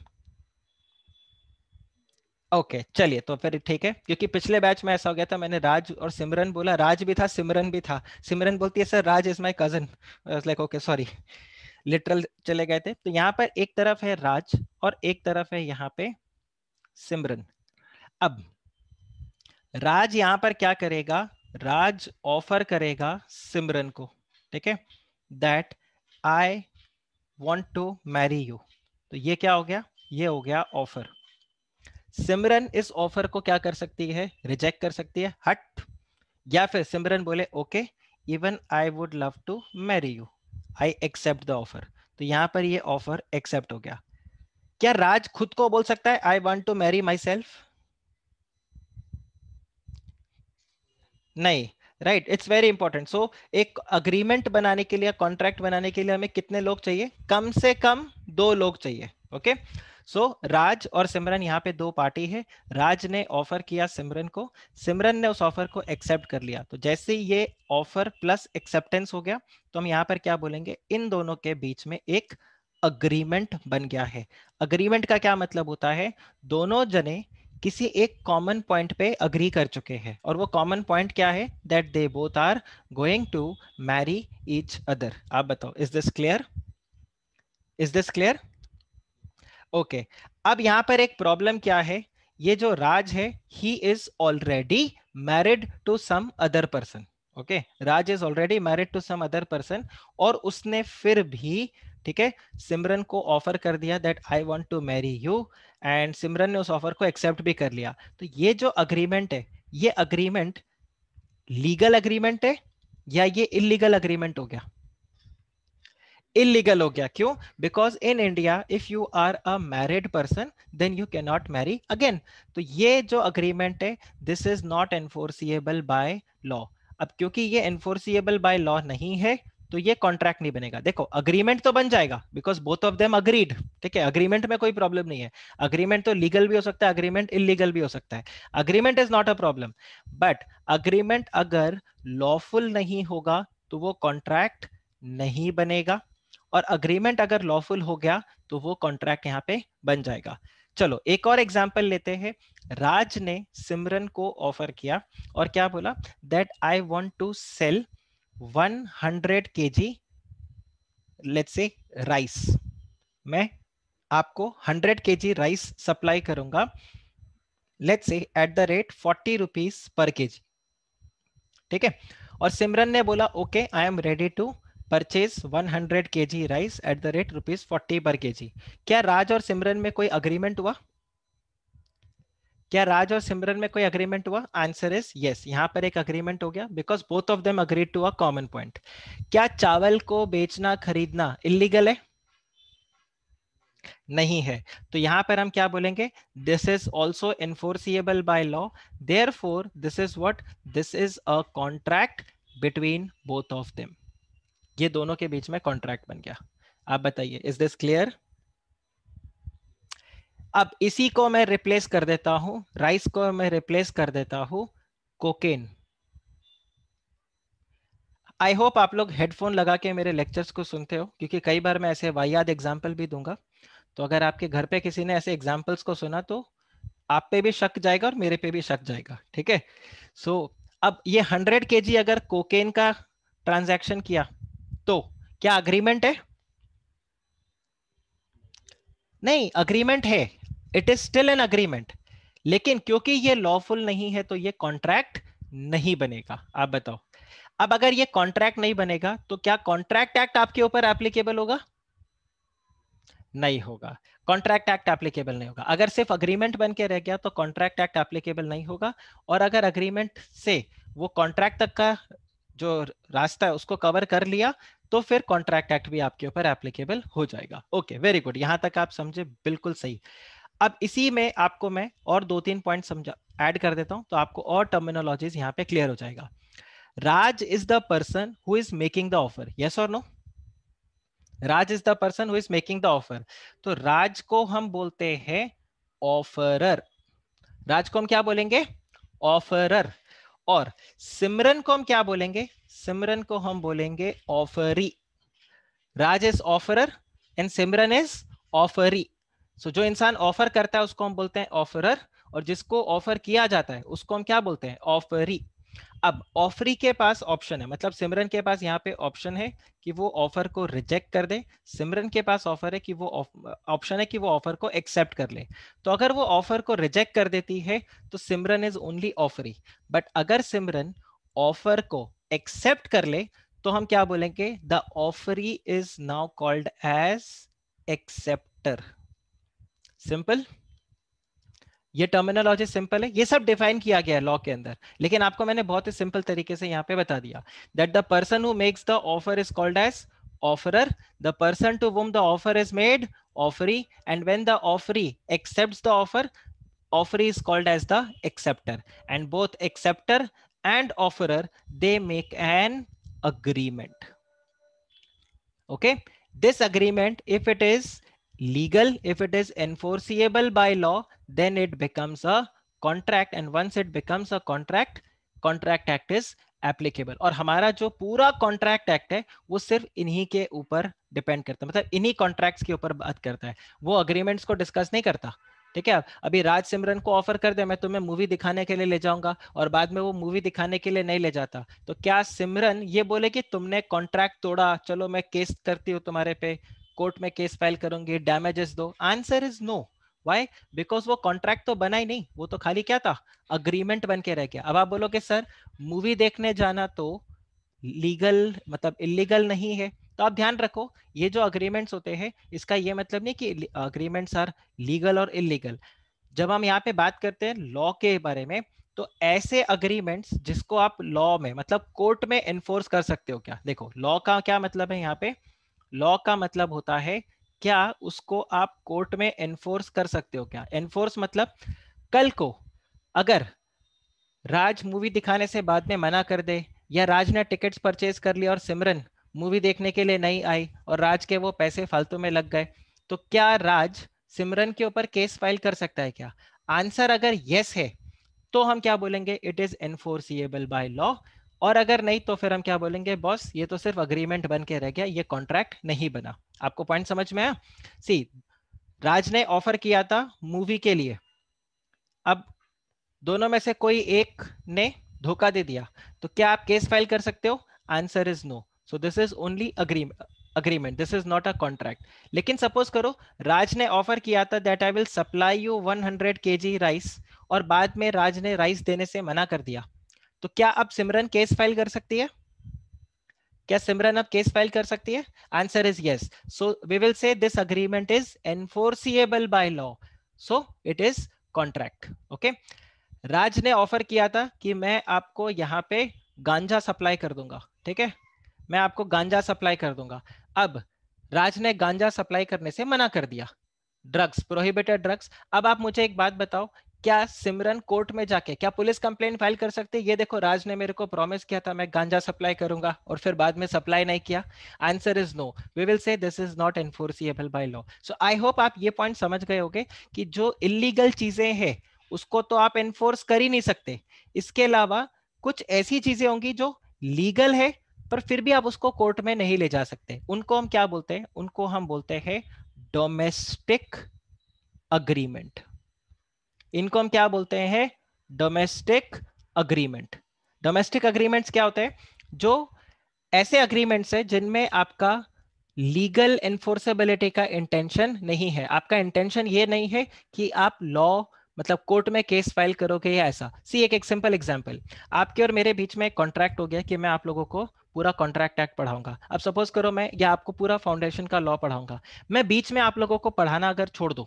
Okay चलिए तो फिर ठीक है क्योंकि पिछले बैच में ऐसा हो गया था मैंने राज और सिमरन बोला राज भी था सिमरन भी था सिमरन बोलती है sir Raj is my cousin like okay sorry literal चले गए थे तो यहाँ पर एक तरफ है राज और एक तरफ है यहाँ पे सिमरन अब राज यहाँ पर क्या करेगा राज ऑफर करेगा सिमरन को ठीक है that I want to marry you तो ये क्या हो गया ये हो गया ऑफर सिमरन इस ऑफर को क्या कर सकती है रिजेक्ट कर सकती है हट या फिर सिमरन बोले okay even I would love to marry you I accept the offer तो यहां पर ये ऑफर एक्सेप्ट हो गया क्या राज खुद को बोल सकता है I want to marry myself नहीं right it's very important so एक अग्रीमेंट बनाने के लिए कॉन्ट्रैक्ट बनाने के लिए हमें कितने लोग चाहिए कम से कम दो लोग चाहिए okay okay? So so, Raj और सिमरन यहाँ पे दो पार्टी है राज ने ऑफर किया सिमरन को सिमरन ने उस ऑफर को एक्सेप्ट कर लिया तो जैसे ये ऑफर प्लस एक्सेप्टेंस हो गया तो हम यहाँ पर क्या बोलेंगे इन दोनों के बीच में एक अग्रीमेंट बन गया है अग्रीमेंट का क्या मतलब होता है दोनों जने किसी एक कॉमन पॉइंट पे अग्री कर चुके हैं और वो कॉमन पॉइंट क्या है that they both are going to marry each other आप बताओ is this clear is this clear okay अब यहां पर एक प्रॉब्लम क्या है ये जो राज है he is already married to some other person okay Raj is already married to some other person और उसने फिर भी ठीक है सिमरन को ऑफर कर दिया that I want to marry you and Simran ने उस ऑफर को एक्सेप्ट भी कर लिया तो ये जो अग्रीमेंट है ये अग्रीमेंट लीगल अग्रीमेंट है या ये इलीगल अग्रीमेंट हो गया इलीगल हो गया क्यों because in India if you are a married person then you can not marry again तो ये जो अग्रीमेंट है this is not enforceable by law अब क्योंकि ये एनफोर्सिएबल बाय लॉ नहीं है तो ये कॉन्ट्रैक्ट नहीं बनेगा देखो अग्रीमेंट तो बन जाएगा because both of them agreed ठीक है अग्रीमेंट में कोई प्रॉब्लम नहीं है अग्रीमेंट तो लीगल भी हो सकता है अग्रीमेंट इलीगल भी हो सकता है agreement is not a problem but agreement अगर लॉफुल नहीं होगा तो वो कॉन्ट्रैक्ट नहीं बनेगा और अग्रीमेंट अगर लॉफुल हो गया तो वो कॉन्ट्रैक्ट यहाँ पे बन जाएगा चलो एक और एग्जाम्पल लेते हैं राज ने सिमरन को ऑफर किया और क्या बोला that I want to sell 100 hundred K G late से राइस मैं आपको 100 के जी राइस सप्लाई करूंगा लेट से at the rate forty rupees per K G ठीक है और सिमरन ने बोला okay I am ready to purchase one hundred K G rice at the rate rupees forty per K जी क्या राज और सिमरन में कोई अग्रीमेंट हुआ क्या राज और सिमरन में कोई अग्रीमेंट हुआ आंसर इज यस यहाँ पर एक अग्रीमेंट हो गया because both of them agreed to a common point क्या चावल को बेचना खरीदना इलीगल है नहीं है तो यहां पर हम क्या बोलेंगे this is also enforceable by law therefore this is what this is a contract between both of them ये दोनों के बीच में कॉन्ट्रैक्ट बन गया आप बताइए इज दिस क्लियर अब इसी को मैं रिप्लेस कर देता हूं राइस को मैं रिप्लेस कर देता हूं कोकेन आई होप आप लोग हेडफोन लगा के मेरे लेक्चर्स को सुनते हो क्योंकि कई बार मैं ऐसे वाहियात एग्जाम्पल भी दूंगा तो अगर आपके घर पे किसी ने ऐसे एग्जाम्पल्स को सुना तो आप पे भी शक जाएगा और मेरे पे भी शक जाएगा ठीक है सो अब ये हंड्रेड के अगर कोकेन का ट्रांजेक्शन किया तो क्या अग्रीमेंट है नहीं अग्रीमेंट है it is still an agreement लेकिन क्योंकि ये लॉफुल नहीं है तो ये कॉन्ट्रैक्ट नहीं बनेगा आप बताओ अब अगर ये कॉन्ट्रैक्ट नहीं बनेगा तो क्या कॉन्ट्रैक्ट एक्ट आपके ऊपर एप्लीकेबल होगा नहीं होगा कॉन्ट्रैक्ट एक्ट एप्लीकेबल नहीं होगा अगर सिर्फ अग्रीमेंट बन के रह गया तो कॉन्ट्रैक्ट एक्ट एप्लीकेबल नहीं होगा और अगर अग्रीमेंट से वो कॉन्ट्रैक्ट तक का जो रास्ता है उसको कवर कर लिया तो फिर कॉन्ट्रैक्ट एक्ट भी आपके ऊपर एप्लीकेबल हो जाएगा ओके वेरी गुड यहां तक आप समझे बिल्कुल सही अब इसी में आपको मैं और दो तीन पॉइंट समझा एड कर देता हूं तो आपको और टर्मिनोलॉजीज यहाँ पे क्लियर हो जाएगा Raj is the person who is making the offer yes और no Raj is the person who is making the offer तो राज को हम बोलते हैं ऑफरर राज को हम क्या बोलेंगे ऑफरर और सिमरन को हम क्या बोलेंगे सिमरन को हम बोलेंगे offeree Raj is offeror and Simran is offeree so जो इंसान ऑफर करता है उसको हम बोलते हैं ऑफरर और जिसको ऑफर किया जाता है उसको हम क्या बोलते हैं ऑफरी अब ऑफरी के पास ऑप्शन है मतलब सिमरन के पास यहाँ पे ऑप्शन है कि वो ऑफर को रिजेक्ट कर दे सिमरन के पास ऑफर है कि वो ऑप्शन है कि वो ऑफर को एक्सेप्ट कर ले तो अगर वो ऑफर को रिजेक्ट कर देती है तो Simran is only offeree but अगर सिमरन ऑफर को एक्सेप्ट कर ले तो हम क्या बोलेंगे the offeree is now called as acceptor simple ये टर्मिनोलॉजी सिंपल है ये सब डिफाइन किया गया है लॉ के अंदर लेकिन आपको मैंने बहुत ही सिंपल तरीके से यहाँ पे बता दिया that the person who makes the offer is called as offeror the person to whom the offer is made offeree and when the offeree accept the offer offeree is called as the acceptor and both acceptor and offeror they make an agreement okay this agreement if it is legal if it is enforceable by law then it becomes a contract and once it becomes a contract contract act is applicable और हमारा जो पूरा contract act है वो सिर्फ इन्हीं के ऊपर डिपेंड करता है मतलब इन्हीं कॉन्ट्रैक्ट्स के ऊपर बात करता है वो अग्रीमेंट्स को डिस्कस नहीं करता ठीक है अभी राज सिमरन को ऑफर कर दे मैं तुम्हें मूवी दिखाने के लिए ले जाऊंगा और बाद में वो मूवी दिखाने के लिए नहीं ले जाता तो क्या सिमरन ये बोले कि तुमने कॉन्ट्रैक्ट तोड़ा चलो मैं केस करती हूँ तुम्हारे पे कोर्ट में केस फाइल करूंगी डैमेजेस दो answer is no why because वो कॉन्ट्रैक्ट तो बना ही नहीं वो तो खाली क्या था अग्रीमेंट बन के रह गया अब आप बोलोगे सर मूवी देखने जाना तो लीगल मतलब इलीगल नहीं है तो आप ध्यान रखो ये जो अग्रीमेंट्स होते हैं इसका ये मतलब नहीं कि अग्रीमेंट्स आर लीगल और इलीगल जब हम यहाँ पे बात करते हैं लॉ के बारे में तो ऐसे अग्रीमेंट्स जिसको आप लॉ में मतलब कोर्ट में एनफोर्स कर सकते हो क्या देखो लॉ का क्या मतलब है यहाँ पे लॉ का मतलब होता है क्या उसको आप कोर्ट में एनफोर्स कर सकते हो क्या एनफोर्स मतलब कल को अगर राज मूवी दिखाने से बाद में मना कर दे या राज ने टिकट्स परचेज कर लिया और सिमरन मूवी देखने के लिए नहीं आई और राज के वो पैसे फालतू में लग गए तो क्या राज सिमरन के ऊपर केस फाइल कर सकता है क्या आंसर अगर यस है तो हम क्या बोलेंगे it is enforceable by law और अगर नहीं तो फिर हम क्या बोलेंगे बॉस ये तो सिर्फ अग्रीमेंट बन के रह गया ये कॉन्ट्रैक्ट नहीं बना आपको पॉइंट समझ में आया सी राज ने ऑफर किया था मूवी के लिए अब दोनों में से कोई एक ने धोखा दे दिया तो क्या आप केस फाइल कर सकते हो answer is no so this is only agreement this is not a contract लेकिन सपोज करो राज ने ऑफर किया था that I will supply you 100 hundred rice और बाद में राज ने राइस देने से मना कर दिया तो क्या अब सिमरन केस फाइल कर सकती है क्या सिमरन अब केस फाइल कर सकती है answer is yes so we will say this agreement is enforceable by law so it is contract okay Raj ने ऑफर किया था कि मैं आपको यहाँ पे गांजा सप्लाई कर दूंगा ठीक है मैं आपको गांजा सप्लाई कर दूंगा अब राज ने गांजा सप्लाई करने से मना कर दिया ड्रग्स प्रोहिबिटेड ड्रग्स अब आप मुझे एक बात बताओ क्या सिमरन कोर्ट में जाके क्या पुलिस कंप्लेन फाइल कर सकते ये देखो राज ने मेरे को प्रॉमिस किया था मैं गांजा सप्लाई करूंगा और फिर बाद में सप्लाई नहीं किया answer is no we will say this is not enforceable by law so I hope आप ये पॉइंट समझ गए होगे कि जो इलीगल चीजें हैं उसको तो आप एनफोर्स कर ही नहीं सकते इसके अलावा कुछ ऐसी चीजें होंगी जो लीगल है पर फिर भी आप उसको कोर्ट में नहीं ले जा सकते उनको हम क्या बोलते हैं उनको हम बोलते हैं डोमेस्टिक अग्रीमेंट इनको हम क्या बोलते हैं डोमेस्टिक अग्रीमेंट डोमेस्टिक अग्रीमेंट्स क्या होते हैं जो ऐसे अग्रीमेंट्स है जिनमें आपका लीगल एनफोर्सेबिलिटी का इंटेंशन नहीं है आपका इंटेंशन ये नहीं है कि आप लॉ मतलब कोर्ट में केस फाइल करोगे या ऐसा सी एक सिंपल एग्जांपल आपके और मेरे बीच में एक कॉन्ट्रैक्ट हो गया कि मैं आप लोगों को पूरा कॉन्ट्रैक्ट एक्ट पढ़ाऊंगा अब सपोज करो मैं या आपको पूरा फाउंडेशन का लॉ पढ़ाऊंगा मैं बीच में आप लोगों को पढ़ाना अगर छोड़ दूँ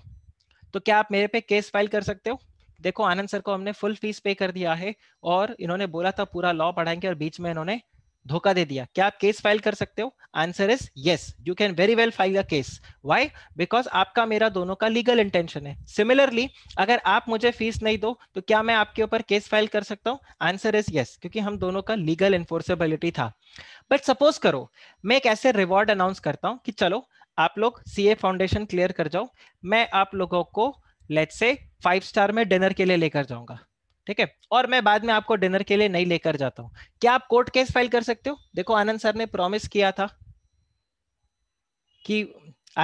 तो क्या आप मेरे पे केस फाइल कर सकते हो देखो आनंद सर को हमने फुल फीस पे कर दिया है और इन्होंने बोला था पूरा लॉ पढ़ाएंगे और बीच में इन्होंने धोखा दे दिया क्या आप केस फाइल कर सकते हो answer is yes you can very well file a case why because आपका मेरा दोनों का लीगल इंटेंशन है सिमिलरली अगर आप मुझे फीस नहीं दो तो क्या मैं आपके ऊपर केस फाइल कर सकता हूँ आंसर इज येस क्योंकि हम दोनों का लीगल इन्फोर्सेबिलिटी था बट सपोज करो मैं एक ऐसे रिवॉर्ड अनाउंस करता हूँ कि चलो आप लोग सीए फाउंडेशन क्लियर कर जाओ मैं आप लोगों को लेट से फाइव स्टार में डिनर के लिए लेकर जाऊंगा ठीक है और मैं बाद में आपको डिनर के लिए नहीं लेकर जाता हूं क्या आप कोर्ट केस फाइल कर सकते हो देखो आनंद सर ने प्रॉमिस किया था कि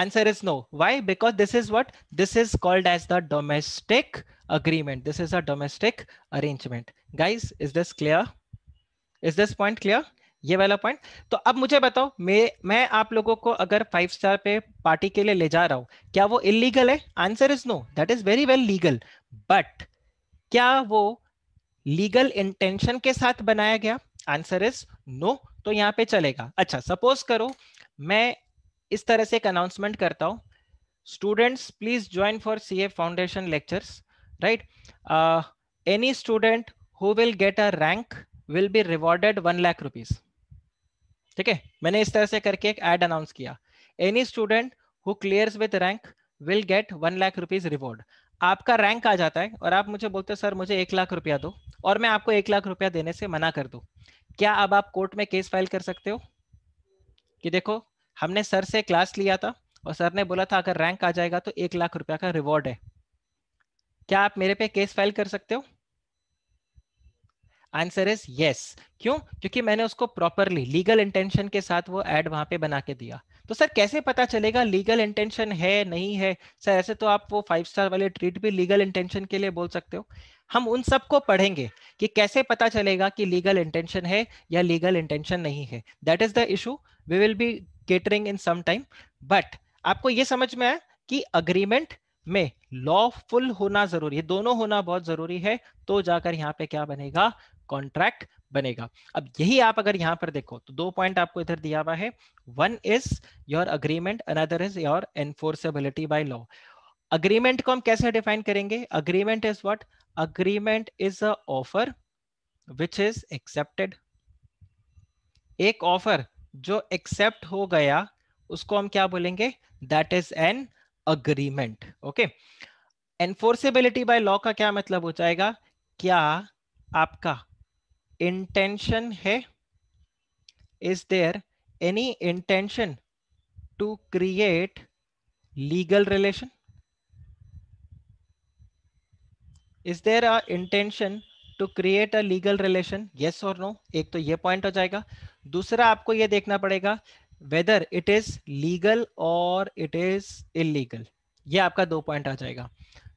answer is no why because this is what this is called as the domestic agreement this is a domestic arrangement guys is this clear is this point clear ये वाला पॉइंट तो अब मुझे बताओ मैं मैं आप लोगों को अगर फाइव स्टार पे पार्टी के लिए ले जा रहा हूं क्या वो इलीगल है answer is no that is very well legal but क्या वो लीगल इंटेंशन के साथ बनाया गया आंसर इज नो तो यहां पे चलेगा अच्छा सपोज करो मैं इस तरह से एक अनाउंसमेंट करता हूँ students please join for C A foundation lectures right any student who will get a rank will be rewarded 1 lakh rupees ठीक है मैंने इस तरह से करके एक एड अनाउंस किया any student who clear with rank will get one lakh rupees reward आपका रैंक आ जाता है और आप मुझे बोलते हो सर मुझे एक लाख रुपया दो और मैं आपको एक लाख रुपया देने से मना कर दू क्या अब आप कोर्ट में केस फाइल कर सकते हो कि देखो हमने सर से क्लास लिया था और सर ने बोला था अगर रैंक आ जाएगा तो एक लाख रुपया का रिवॉर्ड है क्या आप मेरे पे केस फाइल कर सकते हो आंसर इज यस क्यों क्योंकि मैंने उसको प्रॉपरली लीगल इंटेंशन के साथ वो एड वहां पे बना के दिया तो सर कैसे पता चलेगा लीगल इंटेंशन है नहीं है सर ऐसे तो आप वो फाइव स्टार वाले ट्रीट भी लीगल इंटेंशन के लिए बोल सकते हो हम उन सबको पढ़ेंगे कि कैसे पता चलेगा कि लीगल इंटेंशन है या लीगल इंटेंशन नहीं है that is the issue we will be catering in some time but आपको ये समझ में आया कि अग्रीमेंट में लॉफुल होना जरूरी है दोनों होना बहुत जरूरी है तो जाकर यहाँ पे क्या बनेगा कॉन्ट्रैक्ट बनेगा अब यही आप अगर यहाँ पर देखो तो दो पॉइंट आपको इधर दिया हुआ है one is your agreement another is your enforceability by law agreement को हम कैसे डिफाइन करेंगे agreement is what agreement is a offer which is accepted एक ऑफर जो एक्सेप्ट हो गया उसको हम क्या बोलेंगे that is an agreement okay enforceability by law का क्या मतलब हो जाएगा क्या आपका इंटेंशन है is there any intention to create legal relation is there a intention to create a legal relation yes और नो एक तो ये पॉइंट हो जाएगा दूसरा आपको ये देखना पड़ेगा वेदर इट इज लीगल और इट इज इलीगल ये आपका दो पॉइंट आ जाएगा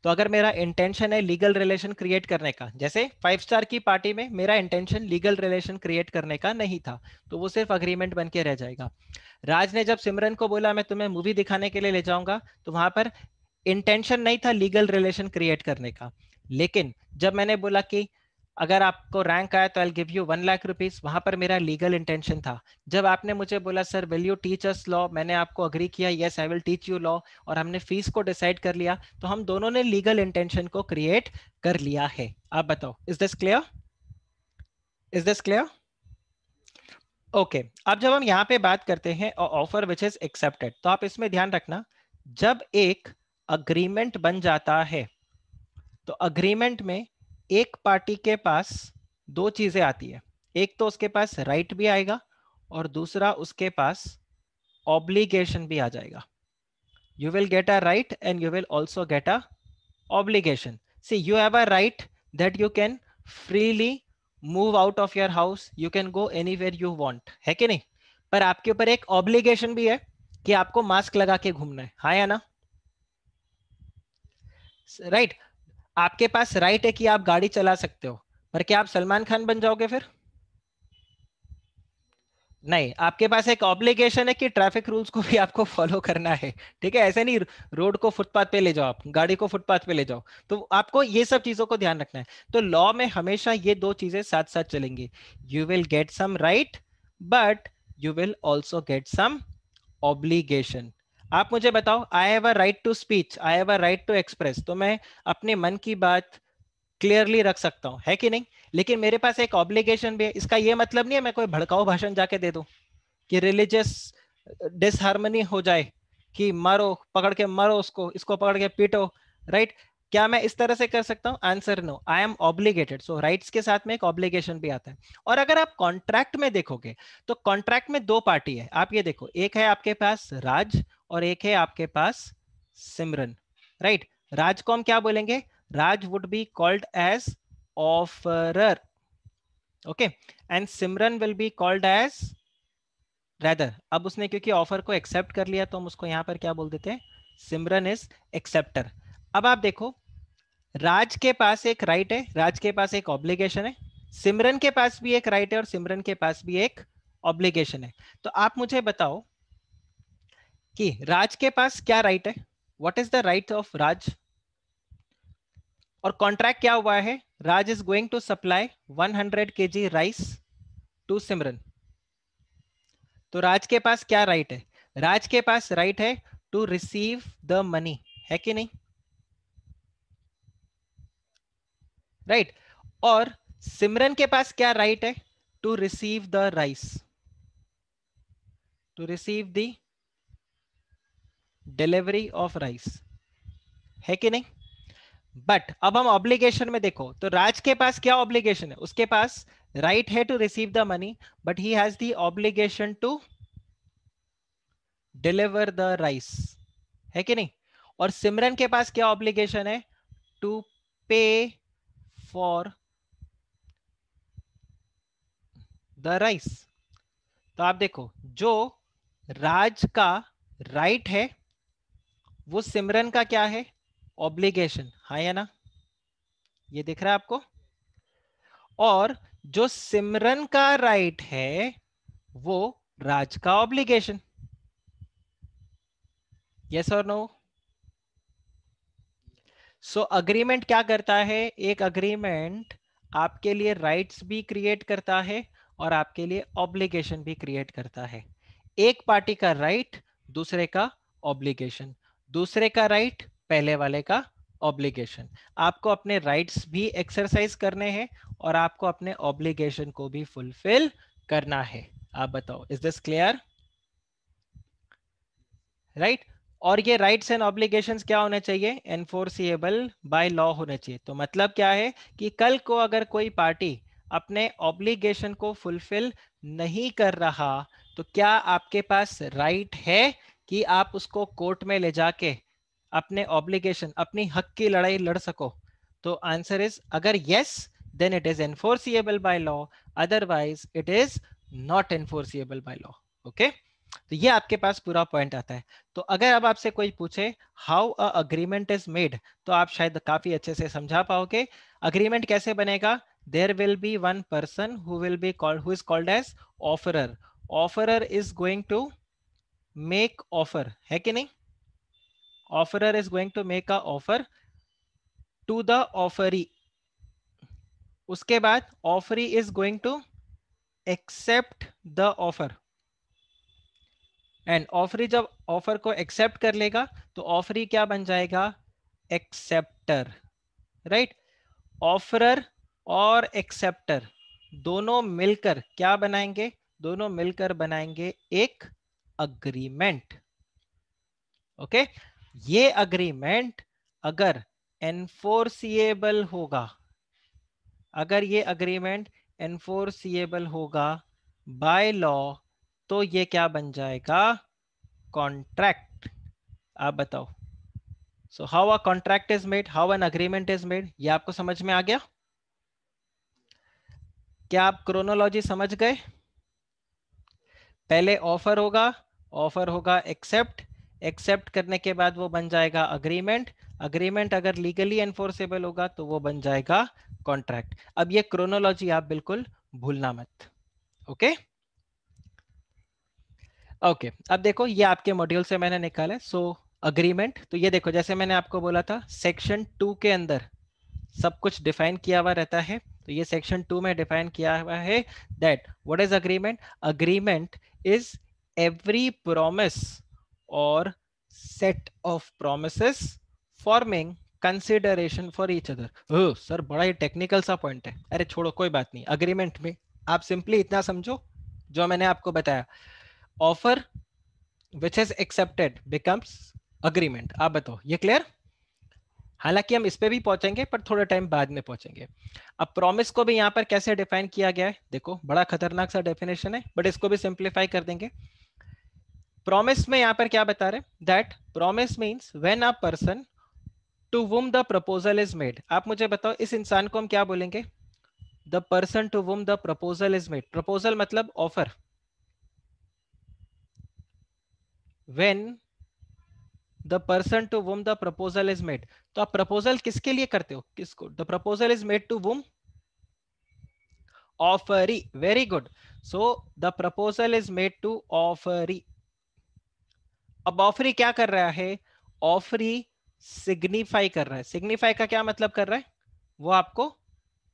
तो अगर मेरा इंटेंशन है लीगल रिलेशन क्रिएट करने का जैसे फाइव स्टार की पार्टी में मेरा इंटेंशन लीगल रिलेशन क्रिएट करने का नहीं था तो वो सिर्फ अग्रीमेंट बन के रह जाएगा राज ने जब सिमरन को बोला मैं तुम्हें मूवी दिखाने के लिए ले जाऊंगा तो वहां पर इंटेंशन नहीं था लीगल रिलेशन क्रिएट करने का लेकिन जब मैंने बोला कि अगर आपको रैंक आया तो I give you one lakh rupees वहां पर मेरा लीगल इंटेंशन था जब आपने मुझे बोला sir will you teach us law मैंने आपको अग्री किया yes I will teach you law और हमने फीस को डिसाइड कर लिया तो हम दोनों ने लीगल इंटेंशन को क्रिएट कर लिया है आप बताओ is this clear is this clear okay अब जब हम यहाँ पे बात करते हैं ऑफर विच इज एक्सेप्टेड तो आप इसमें ध्यान रखना जब एक अग्रीमेंट बन जाता है तो अग्रीमेंट में एक पार्टी के पास दो चीजें आती है एक तो उसके पास राइट right भी आएगा और दूसरा उसके पास ऑब्लिगेशन भी आ जाएगा you will get a right and you will also get a obligation see you have a right that you can freely move out of your house you can go any where you want है कि नहीं पर आपके ऊपर एक obligation भी है कि आपको मास्क लगा के घूमना है हाँ या ना राइट right. आपके पास राइट है कि आप गाड़ी चला सकते हो पर क्या आप सलमान खान बन जाओगे फिर नहीं आपके पास एक ऑब्लिगेशन है कि ट्रैफिक रूल्स को भी आपको फॉलो करना है ठीक है ऐसे नहीं रोड को फुटपाथ पे ले जाओ आप गाड़ी को फुटपाथ पे ले जाओ तो आपको ये सब चीजों को ध्यान रखना है तो लॉ में हमेशा ये दो चीजें साथ साथ चलेंगी you will get some right but you will also get some obligation आप मुझे बताओ I have a right to speech I have a right to express तो मैं अपने मन की बात क्लियरली रख सकता हूँ है कि नहीं लेकिन मेरे पास एक ऑब्लिगेशन भी है इसका ये मतलब नहीं है मैं कोई भड़काऊ भाषण जाके दे दू कि रिलीजियस डिसहारमनी हो जाए कि मारो पकड़ के मारो उसको इसको पकड़ के पीटो राइट क्या मैं इस तरह से कर सकता हूँ answer no I am obligated so rights के साथ में एक ऑब्लिगेशन भी आता है और अगर आप कॉन्ट्रैक्ट में देखोगे तो कॉन्ट्रैक्ट में दो पार्टी है आप ये देखो एक है आपके पास राज और एक है आपके पास सिमरन राइट right? राज को हम क्या बोलेंगे Raj would be called as offerer okay and Simran will be called as rather अब उसने क्योंकि ऑफर को एक्सेप्ट कर लिया तो हम उसको यहां पर क्या बोल देते हैं सिमरन इज एक्सेप्टर अब आप देखो राज के पास एक राइट right है राज के पास एक ऑब्लिगेशन है सिमरन के पास भी एक राइट right है और सिमरन के पास भी एक ऑब्लिगेशन है तो आप मुझे बताओ कि राज के पास क्या राइट है what is the right of Raj और कॉन्ट्रैक्ट क्या हुआ है Raj is going to supply 100 hundred K G rice to सिमरन तो राज के पास क्या राइट है राज के पास राइट है टू रिसीव द मनी है कि नहीं राइट right. और सिमरन के पास क्या राइट है to receive the rice to receive the delivery of rice है कि नहीं बट अब हम ऑब्लिगेशन में देखो तो राज के पास क्या ऑब्लिगेशन है उसके पास राइट right है to receive the money but he has the obligation to deliver the rice है कि नहीं और सिमरन के पास क्या ऑब्लिगेशन है टू पे फॉर द राइस तो आप देखो जो राज का राइट right है वो सिमरन का क्या है ऑब्लिगेशन हाँ या ना ये दिख रहा है आपको और जो सिमरन का राइट है वो राज का ऑब्लिगेशन यस और नो सो अग्रीमेंट क्या करता है एक अग्रीमेंट आपके लिए राइट्स भी क्रिएट करता है और आपके लिए ऑब्लिगेशन भी क्रिएट करता है एक पार्टी का राइट right, दूसरे का ऑब्लिगेशन दूसरे का राइट पहले वाले का ऑब्लिगेशन आपको अपने राइट्स भी एक्सरसाइज करने हैं और आपको अपने ऑब्लिगेशन को भी फुलफिल करना है आप बताओ इज दिस क्लियर राइट और ये राइट्स एंड ऑब्लिगेशन क्या होने चाहिए एनफोर्सिएबल बाय लॉ होने चाहिए तो मतलब क्या है कि कल को अगर कोई पार्टी अपने ऑब्लिगेशन को फुलफिल नहीं कर रहा तो क्या आपके पास राइट right है कि आप उसको कोर्ट में ले जाके अपने ऑब्लिगेशन अपनी हक की लड़ाई लड़ सको तो आंसर इज अगर yes then it is enforceable by law otherwise it is not enforceable by law okay तो ये आपके पास पूरा पॉइंट आता है तो अगर अब आपसे कोई पूछे how a agreement is made तो आप शायद काफी अच्छे से समझा पाओगे अग्रीमेंट कैसे बनेगा there will be one person who will be called who is called as offerer offerer is going to make offer है कि नहीं offer is going to make a offer to the offeree उसके बाद offeree is going to accept the offer and offeree जब offer को accept कर लेगा तो ऑफरी क्या बन जाएगा एक्सेप्टर राइट ऑफरर और एक्सेप्टर दोनों मिलकर क्या बनाएंगे दोनों मिलकर बनाएंगे एक अग्रीमेंट ओके ये अग्रीमेंट अगर एनफोर्सिएबल होगा अगर ये अग्रीमेंट एनफोर्सिएबल होगा बाय लॉ तो ये क्या बन जाएगा कॉन्ट्रैक्ट आप बताओ so how a contract is made how an agreement is made ये आपको समझ में आ गया क्या आप क्रोनोलॉजी समझ गए पहले ऑफर होगा ऑफर होगा एक्सेप्ट एक्सेप्ट करने के बाद वो बन जाएगा अग्रीमेंट अग्रीमेंट अगर लीगली एनफोर्सेबल होगा तो वो बन जाएगा कॉन्ट्रैक्ट अब ये क्रोनोलॉजी आप बिल्कुल भूलना मत ओके ओके अब देखो ये आपके मॉड्यूल से मैंने निकाला है सो अग्रीमेंट तो ये देखो जैसे मैंने आपको बोला था सेक्शन टू के अंदर सब कुछ डिफाइन किया हुआ रहता है तो ये सेक्शन टू में डिफाइन किया हुआ है that what is agreement agreement is every promise or set of promises forming consideration for each other oh sir बड़ा ही टेक्निकल सा पॉइंट है अरे छोड़ो कोई बात नहीं अग्रीमेंट में आप सिंपली इतना समझो जो मैंने आपको बताया offer which is accepted becomes agreement आप बताओ ये क्लियर हालांकि हम इस पे भी पहुंचेंगे पर थोड़ा टाइम बाद में पहुंचेंगे अब प्रॉमिस को भी यहाँ पर कैसे डिफाइन किया गया है देखो बड़ा खतरनाक सा डेफिनेशन है बट इसको भी सिंप्लीफाई कर देंगे प्रोमिस में यहाँ पर क्या बता रहे that promise means when a person to whom the proposal is made आप मुझे बताओ इस इंसान को हम क्या बोलेंगे the person to whom the proposal is made proposal मतलब offer when the person to whom the proposal is made तो आप प्रपोजल किसके लिए करते हो किसको the proposal is made to whom offeree very good so the proposal is made to offeree अब offeree क्या कर रहा है ऑफरी सिग्निफाई कर रहा है सिग्निफाई का क्या मतलब कर रहा है वो आपको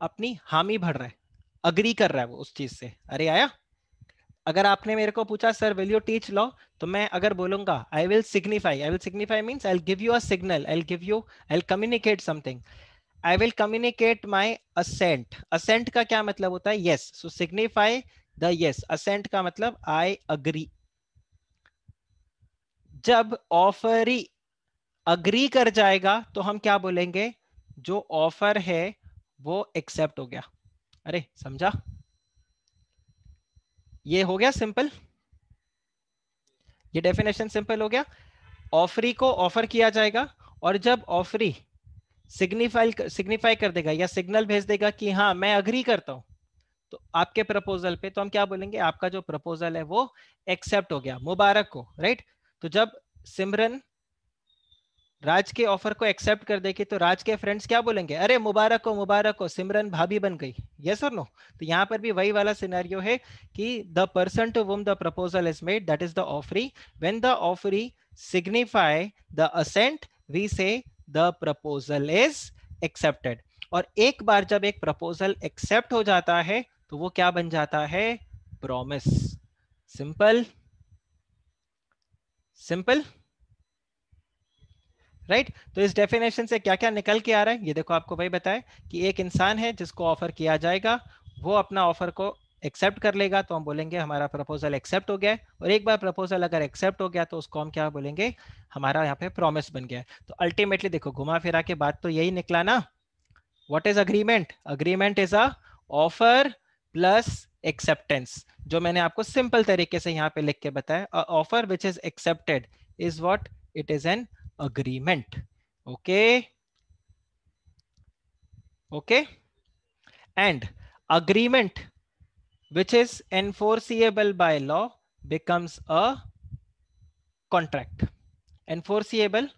अपनी हामी भर रहा है अग्री कर रहा है वो उस चीज से अरे आया अगर आपने मेरे को पूछा sir will you teach law तो मैं अगर बोलूंगा I will signify I will signify means I give you a signal I give you I communicate something I will communicate my assent assent का क्या मतलब होता है yes so signify the assent का मतलब आई अग्री जब offeree agree कर जाएगा तो हम क्या बोलेंगे जो ऑफर है वो एक्सेप्ट हो गया अरे समझा ये हो गया सिंपल ये डेफिनेशन सिंपल हो गया ऑफरी को ऑफर किया जाएगा और जब ऑफरी सिग्निफाई सिग्निफाई कर देगा या सिग्नल भेज देगा कि हाँ मैं अग्री करता हूं तो आपके प्रपोजल पे तो हम क्या बोलेंगे आपका जो प्रपोजल है वो एक्सेप्ट हो गया मुबारक को राइट तो जब सिमरन राज के ऑफर को एक्सेप्ट कर देगी तो राज के फ्रेंड्स क्या बोलेंगे अरे मुबारक हो मुबारक हो सिमरन भाभी बन गई ये सर नो तो यहाँ पर भी वही वाला सिनेरियो है कि the person to whom the proposal is made that is the offeree when the offeree signify the assent we say the proposal is accepted और एक बार जब एक प्रपोजल एक्सेप्ट हो जाता है तो वो क्या बन जाता है promise simple simple right right? तो इस डेफिनेशन से क्या क्या निकल के आ रहा है ये देखो आपको भाई बताए कि एक इंसान है जिसको ऑफर किया जाएगा वो अपना ऑफर को एक्सेप्ट कर लेगा तो हम बोलेंगे हमारा प्रपोजल एक्सेप्ट हो गया और एक बार प्रपोजल अगर एक्सेप्ट हो गया तो उसको हम क्या बोलेंगे हमारा यहाँ पे प्रॉमिस बन गया तो अल्टीमेटली देखो घुमा फिरा के बाद तो यही निकला ना what is agreement agreement is a offer plus acceptance जो मैंने आपको सिंपल तरीके से यहाँ पे लिख के बताया offer which is accepted is what it is an agreement okay okay and agreement which is enforceable by law becomes a contract enforceable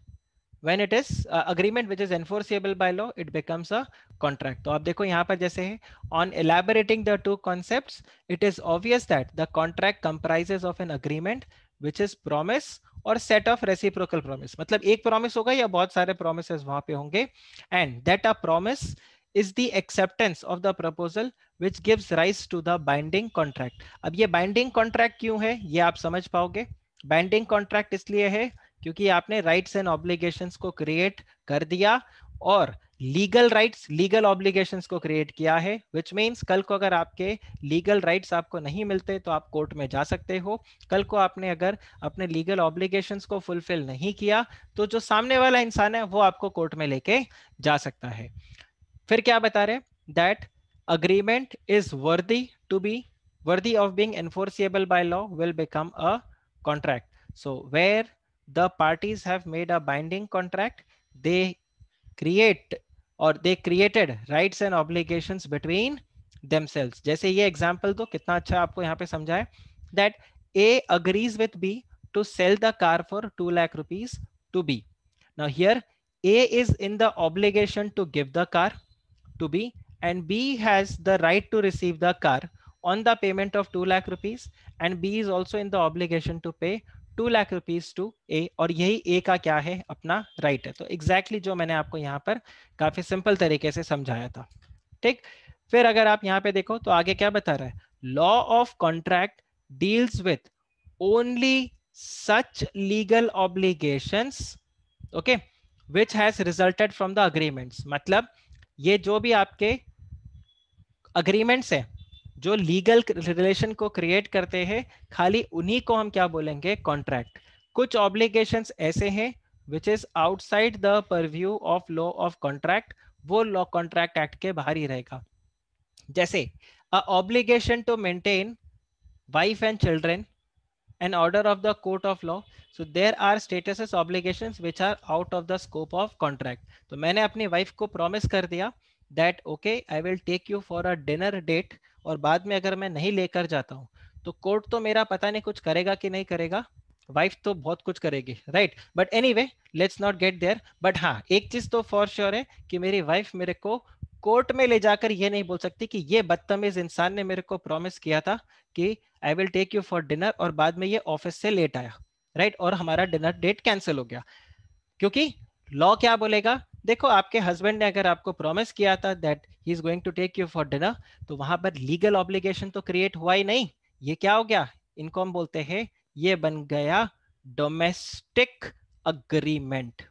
when it is uh, agreement which is enforceable by law it becomes a contract तो aap dekho yahan par jaise hai on elaborating the two concepts it is obvious that the contract comprises of an agreement which is promise or set of reciprocal promise matlab ek promise hoga ya bahut sare promises wahan pe honge and that a promise is the acceptance of the proposal which gives rise to the binding contract ab ye binding contract क्यों hai ye aap samajh paoge binding contract isliye hai क्योंकि आपने rights and obligations को create कर दिया और legal rights legal obligations को create किया है विच मीन्स कल को अगर आपके लीगल राइट्स आपको नहीं मिलते तो आप कोर्ट में जा सकते हो कल को आपने अगर अपने लीगल ऑब्लिगेशंस को फुलफिल नहीं किया तो जो सामने वाला इंसान है वो आपको कोर्ट में लेके जा सकता है फिर क्या बता रहे that agreement is worthy to be worthy of being enforceable by law will become a contract so where the parties have made a binding contract they create or they created rights and obligations between themselves jaise ye example do kitna acha aapko yahan pe samjhaya that a agrees with b to sell the car for 2 lakh rupees to b now here a is in the obligation to give the car to b and b has the right to receive the car on the payment of 2 lakh rupees and b is also in the obligation to pay two lakh rupees to A और यही ए का क्या है अपना right है तो exactly exactly जो मैंने आपको यहाँ पर काफी सिंपल तरीके से समझाया था ठीक फिर अगर आप यहाँ पे देखो तो आगे क्या बता रहा है law of contract deals with only such legal obligation okay which has resulted from the agreements मतलब ये जो भी आपके अग्रीमेंट्स हैं जो लीगल रिलेशन को क्रिएट करते हैं खाली उन्हीं को हम क्या बोलेंगे कॉन्ट्रैक्ट कुछ ऑब्लिगेशन ऐसे हैं which is outside the purview of law of contract वो लॉ कॉन्ट्रैक्ट एक्ट के बाहर ही रहेगा जैसे obligation to maintain wife and children an order of the court of law so there are status obligation which are out of the scope of contract तो मैंने अपनी wife को प्रोमिस कर दिया that okay I will take you for a dinner date और बाद में अगर मैं नहीं लेकर जाता हूँ तो कोर्ट तो मेरा पता नहीं कुछ करेगा कि नहीं करेगा वाइफ तो बहुत कुछ करेगी right but any way let's not get there but हाँ एक चीज तो फॉर श्योर है कि मेरी वाइफ मेरे को कोर्ट में ले जाकर ये नहीं बोल सकती कि ये बदतमीज इंसान ने मेरे को प्रॉमिस किया था कि I will take you for dinner और बाद में ये ऑफिस से लेट आया राइट और हमारा डिनर डेट कैंसिल हो गया क्योंकि लॉ क्या बोलेगा देखो आपके हस्बैंड ने अगर आपको प्रॉमिस किया था that he is going to take you for dinner तो वहां पर लीगल ऑब्लिगेशन तो क्रिएट हुआ ही नहीं ये क्या हो गया इनको हम बोलते हैं ये बन गया डोमेस्टिक अग्रीमेंट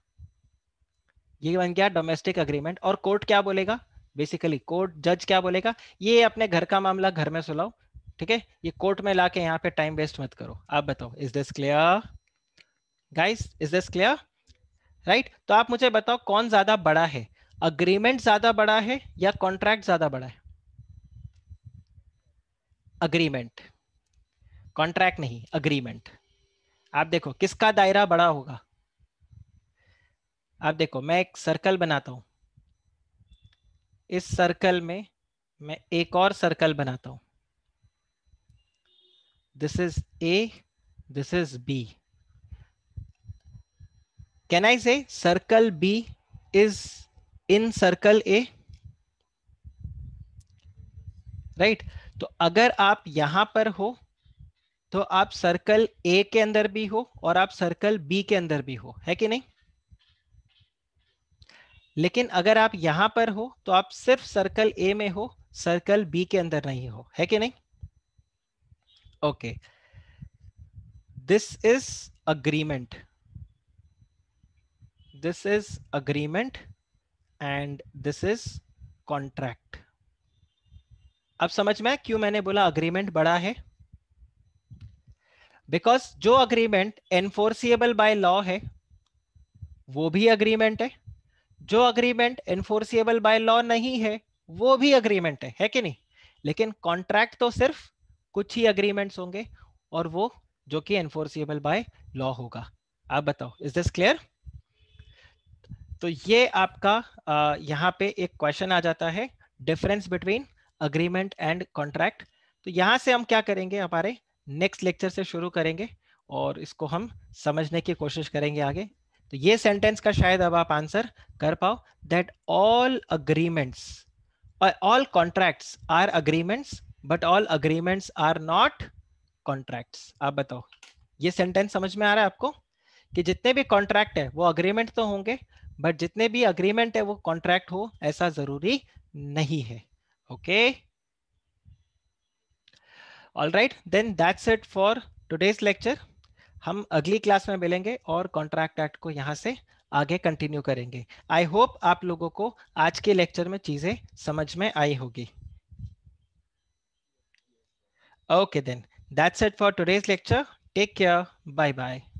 ये बन गया डोमेस्टिक अग्रीमेंट और कोर्ट क्या बोलेगा बेसिकली कोर्ट जज क्या बोलेगा ये अपने घर का मामला घर में सुलाओ ठीक है ये कोर्ट में लाके यहाँ पे टाइम वेस्ट मत करो आप बताओ is this clear guys is this clear right तो आप मुझे बताओ कौन ज्यादा बड़ा है अग्रीमेंट ज्यादा बड़ा है या कॉन्ट्रैक्ट ज्यादा बड़ा है अग्रीमेंट कॉन्ट्रैक्ट नहीं अग्रीमेंट आप देखो किसका दायरा बड़ा होगा आप देखो मैं एक सर्कल बनाता हूं इस सर्कल में मैं एक और सर्कल बनाता हूं this is A this is B can I say circle B is in circle A? Right right? तो अगर आप यहां पर हो तो आप सर्कल ए के अंदर भी हो और आप सर्कल बी के अंदर भी हो है कि नहीं लेकिन अगर आप यहां पर हो तो आप सिर्फ सर्कल ए में हो सर्कल बी के अंदर नहीं हो है कि नहीं okay this is agreement this is agreement and this is contract. अब समझ में क्यों मैंने बोला अग्रीमेंट बड़ा है बिकॉज जो अग्रीमेंट एनफोर्सिएबल बाय लॉ है वो भी अग्रीमेंट है जो अग्रीमेंट एनफोर्सिएबल बाय लॉ नहीं है वो भी अग्रीमेंट है है कि नहीं लेकिन कॉन्ट्रैक्ट तो सिर्फ कुछ ही अग्रीमेंट्स होंगे और वो जो कि एनफोर्सिएबल बाय लॉ होगा आप बताओ इज दिस क्लियर तो ये आपका यहाँ पे एक क्वेश्चन आ जाता है difference between agreement and contract तो यहाँ से हम क्या करेंगे हमारे नेक्स्ट लेक्चर से शुरू करेंगे और इसको हम समझने की कोशिश करेंगे आगे तो ये सेंटेंस का शायद अब आप आंसर कर पाओ that all agreements all contracts are agreements but all agreements are not contracts आप बताओ ये सेंटेंस समझ में आ रहा है आपको कि जितने भी कॉन्ट्रैक्ट है वो अग्रीमेंट तो होंगे बट जितने भी अग्रीमेंट है वो कॉन्ट्रैक्ट हो ऐसा जरूरी नहीं है okay all right then that's it for today's lecture हम अगली क्लास में मिलेंगे और कॉन्ट्रैक्ट एक्ट को यहाँ से आगे कंटिन्यू करेंगे आई होप आप लोगों को आज के लेक्चर में चीजें समझ में आई होगी okay then that's it for today's lecture take care bye bye